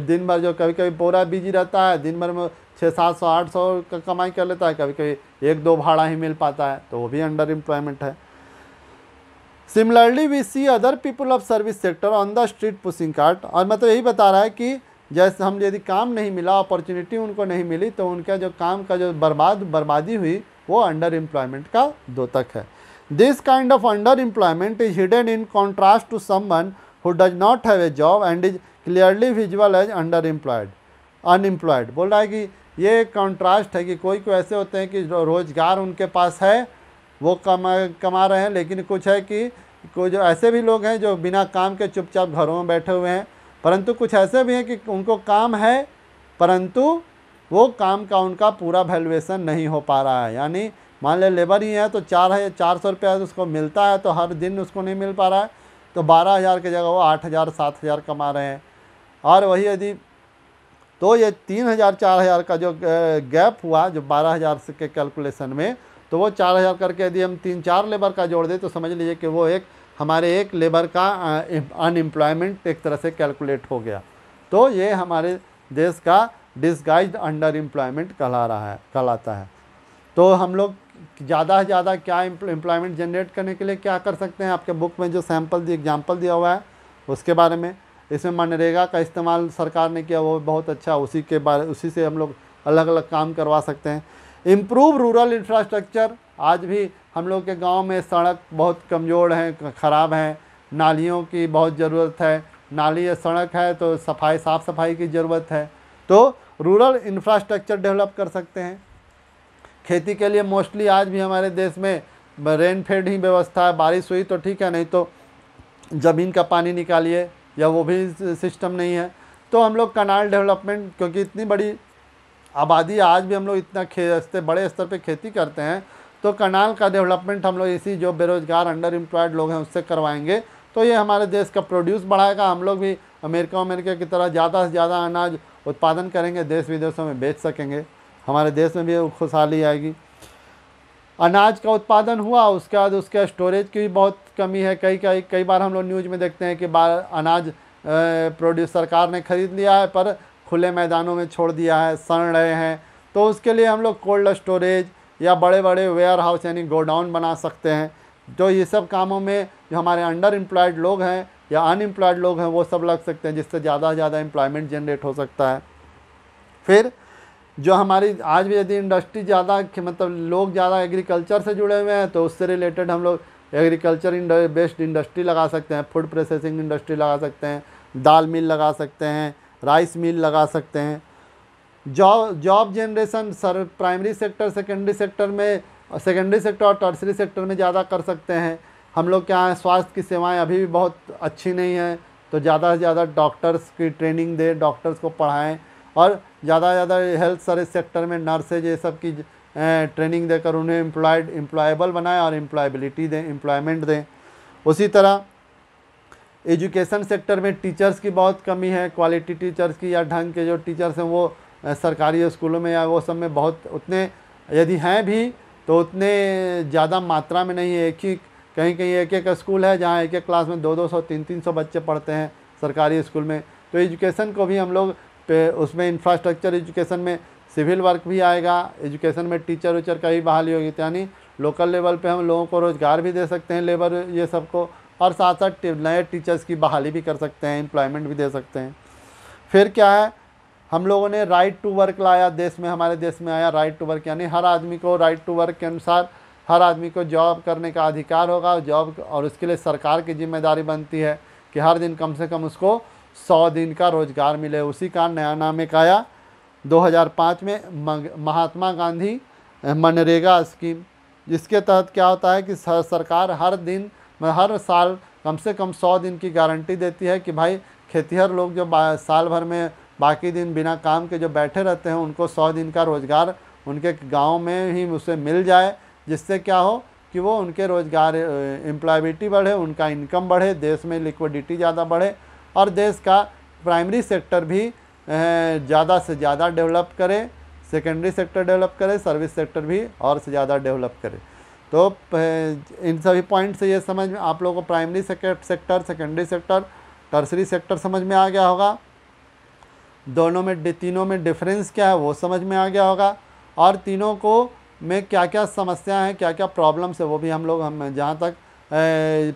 दिन भर जो कभी कभी पूरा बिजी रहता है दिन भर में छः सात सौ आठ सौ का कमाई कर लेता है कभी कभी एक दो भाड़ा ही मिल पाता है तो वो भी अंडर एम्प्लॉयमेंट है similarly we see other people of service sector on the street pushing cart और मतलब यही बता रहा है कि जैसे हम यदि काम नहीं मिला अपॉर्चुनिटी उनको नहीं मिली तो उनका जो काम का जो बर्बाद बर्बादी हुई वो अंडर एम्प्लॉयमेंट का द्योतक है this kind of under employment is hidden in contrast to someone who does not have a job and is clearly visual as under employed unemployed बोल रहा है कि ये कॉन्ट्रास्ट है कि कोई कोई ऐसे होते हैं कि रोज़गार उनके पास है वो कमा कमा रहे हैं लेकिन कुछ है कि कोई जो ऐसे भी लोग हैं जो बिना काम के चुपचाप घरों में बैठे हुए हैं परंतु कुछ ऐसे भी हैं कि उनको काम है परंतु वो काम का उनका पूरा वैल्यूएसन नहीं हो पा रहा है यानी मान ले लेबर ही है तो चार है चार सौ रुपया उसको मिलता है तो हर दिन उसको नहीं मिल पा रहा है तो बारह हज़ार की जगह वो आठ हज़ार सात हज़ार कमा रहे हैं और वही यदि तो ये तीन हज़ार चार हज़ार का जो गैप हुआ जो बारह हज़ार के कैलकुलेशन में तो वो चार हज़ार करके यदि हम तीन चार लेबर का जोड़ दें तो समझ लीजिए कि वो एक हमारे एक लेबर का अनएम्प्लॉयमेंट एक तरह से कैलकुलेट हो गया तो ये हमारे देश का डिस्गाइज अंडर एम्प्लॉयमेंट कहला रहा है कहलाता है तो हम लोग ज़्यादा से ज़्यादा क्या एम्प्लॉयमेंट जनरेट करने के लिए क्या कर सकते हैं आपके बुक में जो सैम्पल दी एग्जाम्पल दिया हुआ है उसके बारे में इसमें मनरेगा का इस्तेमाल सरकार ने किया वो बहुत अच्छा उसी के बारे उसी से हम लोग अलग अलग काम करवा सकते हैं इम्प्रूव रूरल इंफ्रास्ट्रक्चर आज भी हम लोग के गांव में सड़क बहुत कमज़ोर हैं ख़राब हैं नालियों की बहुत ज़रूरत है नाली या सड़क है तो सफाई साफ़ सफाई की ज़रूरत है तो रूरल इंफ्रास्ट्रक्चर डेवलप कर सकते हैं खेती के लिए मोस्टली आज भी हमारे देश में रेनफेड ही व्यवस्था है बारिश हुई तो ठीक है नहीं तो ज़मीन का पानी निकालिए या वो भी सिस्टम नहीं है तो हम लोग कनाल डेवलपमेंट क्योंकि इतनी बड़ी आबादी आज भी हम लोग इतना खे बड़े स्तर पे खेती करते हैं तो कनाल का डेवलपमेंट हम लोग इसी जो बेरोज़गार अंडर एम्प्लॉयड लोग हैं उससे करवाएंगे तो ये हमारे देश का प्रोड्यूस बढ़ाएगा हम लोग भी अमेरिका अमेरिका की तरह ज़्यादा से ज़्यादा अनाज उत्पादन करेंगे देश विदेशों में बेच सकेंगे हमारे देश में भी खुशहाली आएगी अनाज का उत्पादन हुआ उसके बाद उसके स्टोरेज की भी बहुत कमी है कई कई कई बार हम लोग न्यूज़ में देखते हैं कि बार अनाज प्रोड्यूस सरकार ने ख़रीद लिया है पर खुले मैदानों में छोड़ दिया है सड़ रहे हैं तो उसके लिए हम लोग कोल्ड स्टोरेज या बड़े बड़े वेयर हाउस यानी गोडाउन बना सकते हैं जो ये सब कामों में जो हमारे अंडर एम्प्लॉयड लोग हैं या अनएम्प्लॉयड लोग हैं वो सब लग सकते हैं जिससे ज़्यादा से ज़्यादा एम्प्लॉयमेंट जनरेट हो सकता है फिर जो हमारी आज भी यदि इंडस्ट्री ज़्यादा मतलब लोग ज़्यादा एग्रीकल्चर से जुड़े हुए हैं तो उससे रिलेटेड हम लोग एग्रीकल्चर बेस्ड इंडस्ट्री लगा सकते हैं फूड प्रोसेसिंग इंडस्ट्री लगा सकते हैं दाल मिल लगा सकते हैं राइस मिल लगा सकते हैं job job generation sir primary sector secondary sector में सेकेंडरी सेक्टर और टर्सरी सेक्टर में ज़्यादा कर सकते हैं हम लोग क्या है स्वास्थ्य की सेवाएं अभी भी बहुत अच्छी नहीं है तो ज़्यादा से ज़्यादा डॉक्टर्स की ट्रेनिंग दें डॉक्टर्स को पढ़ाएं और ज़्यादा से ज़्यादा हेल्थ सर्विस सेक्टर में नर्सेज ये सब की ट्रेनिंग देकर उन्हें एम्प्लॉयड एम्प्लॉयबल बनाएं और एम्प्लॉयबिलिटी दें एम्प्लॉयमेंट दें उसी तरह एजुकेशन सेक्टर में टीचर्स की बहुत कमी है क्वालिटी टीचर्स की या ढंग के जो टीचर्स हैं वो सरकारी स्कूलों में या वो सब में बहुत उतने यदि हैं भी तो उतने ज़्यादा मात्रा में नहीं है एक ही कहीं कहीं एक एक स्कूल है जहाँ एक एक क्लास में दो दो सौ तीन तीन सौ बच्चे पढ़ते हैं सरकारी स्कूल में तो एजुकेशन को भी हम लोग उसमें इंफ्रास्ट्रक्चर एजुकेशन में सिविल वर्क भी आएगा एजुकेशन में टीचर उचर का भी बहाली होगी यानी लोकल लेवल पे हम लोगों को रोज़गार भी दे सकते हैं लेबर ये सबको और साथ साथ नए टीचर्स की बहाली भी कर सकते हैं एम्प्लॉयमेंट भी दे सकते हैं फिर क्या है हम लोगों ने राइट टू वर्क लाया देश में हमारे देश में आया राइट टू वर्क यानी हर आदमी को राइट टू वर्क के अनुसार हर आदमी को जॉब करने का अधिकार होगा जॉब और उसके लिए सरकार की जिम्मेदारी बनती है कि हर दिन कम से कम उसको सौ दिन का रोज़गार मिले उसी का नया नाम एक आया 2005 में महात्मा गांधी मनरेगा स्कीम जिसके तहत क्या होता है कि सरकार हर दिन हर साल कम से कम सौ दिन की गारंटी देती है कि भाई खेतीहर लोग जो साल भर में बाकी दिन बिना काम के जो बैठे रहते हैं उनको सौ दिन का रोज़गार उनके गांव में ही उसे मिल जाए जिससे क्या हो कि वो उनके रोज़गार एम्प्लॉयबिलिटी बढ़े उनका इनकम बढ़े देश में लिक्विडिटी ज़्यादा बढ़े और देश का प्राइमरी सेक्टर भी ज़्यादा से ज़्यादा डेवलप करे सेकेंडरी सेक्टर डेवलप करे सर्विस सेक्टर भी और से ज़्यादा डेवलप करे तो इन सभी पॉइंट से ये समझ में आप लोगों को primary sector secondary sector tertiary sector समझ में आ गया होगा दोनों में तीनों में डिफरेंस क्या है वो समझ में आ गया होगा और तीनों को में क्या क्या समस्याएं हैं क्या क्या प्रॉब्लम्स है वो भी हम लोग हम जहाँ तक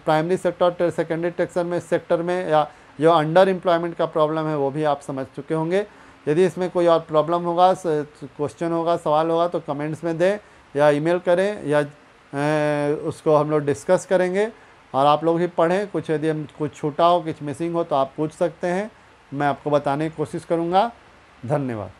प्राइमरी सेक्टर सेकेंडरी टेक्सर में सेक्टर में या जो अंडर एम्प्लॉयमेंट का प्रॉब्लम है वो भी आप समझ चुके होंगे यदि इसमें कोई और प्रॉब्लम होगा क्वेश्चन होगा सवाल होगा तो कमेंट्स में दें या ईमेल करें या ए, उसको हम लोग डिस्कस करेंगे और आप लोग ही पढ़ें कुछ यदि कुछ छूटा हो कुछ मिसिंग हो तो आप पूछ सकते हैं मैं आपको बताने की कोशिश करूँगा धन्यवाद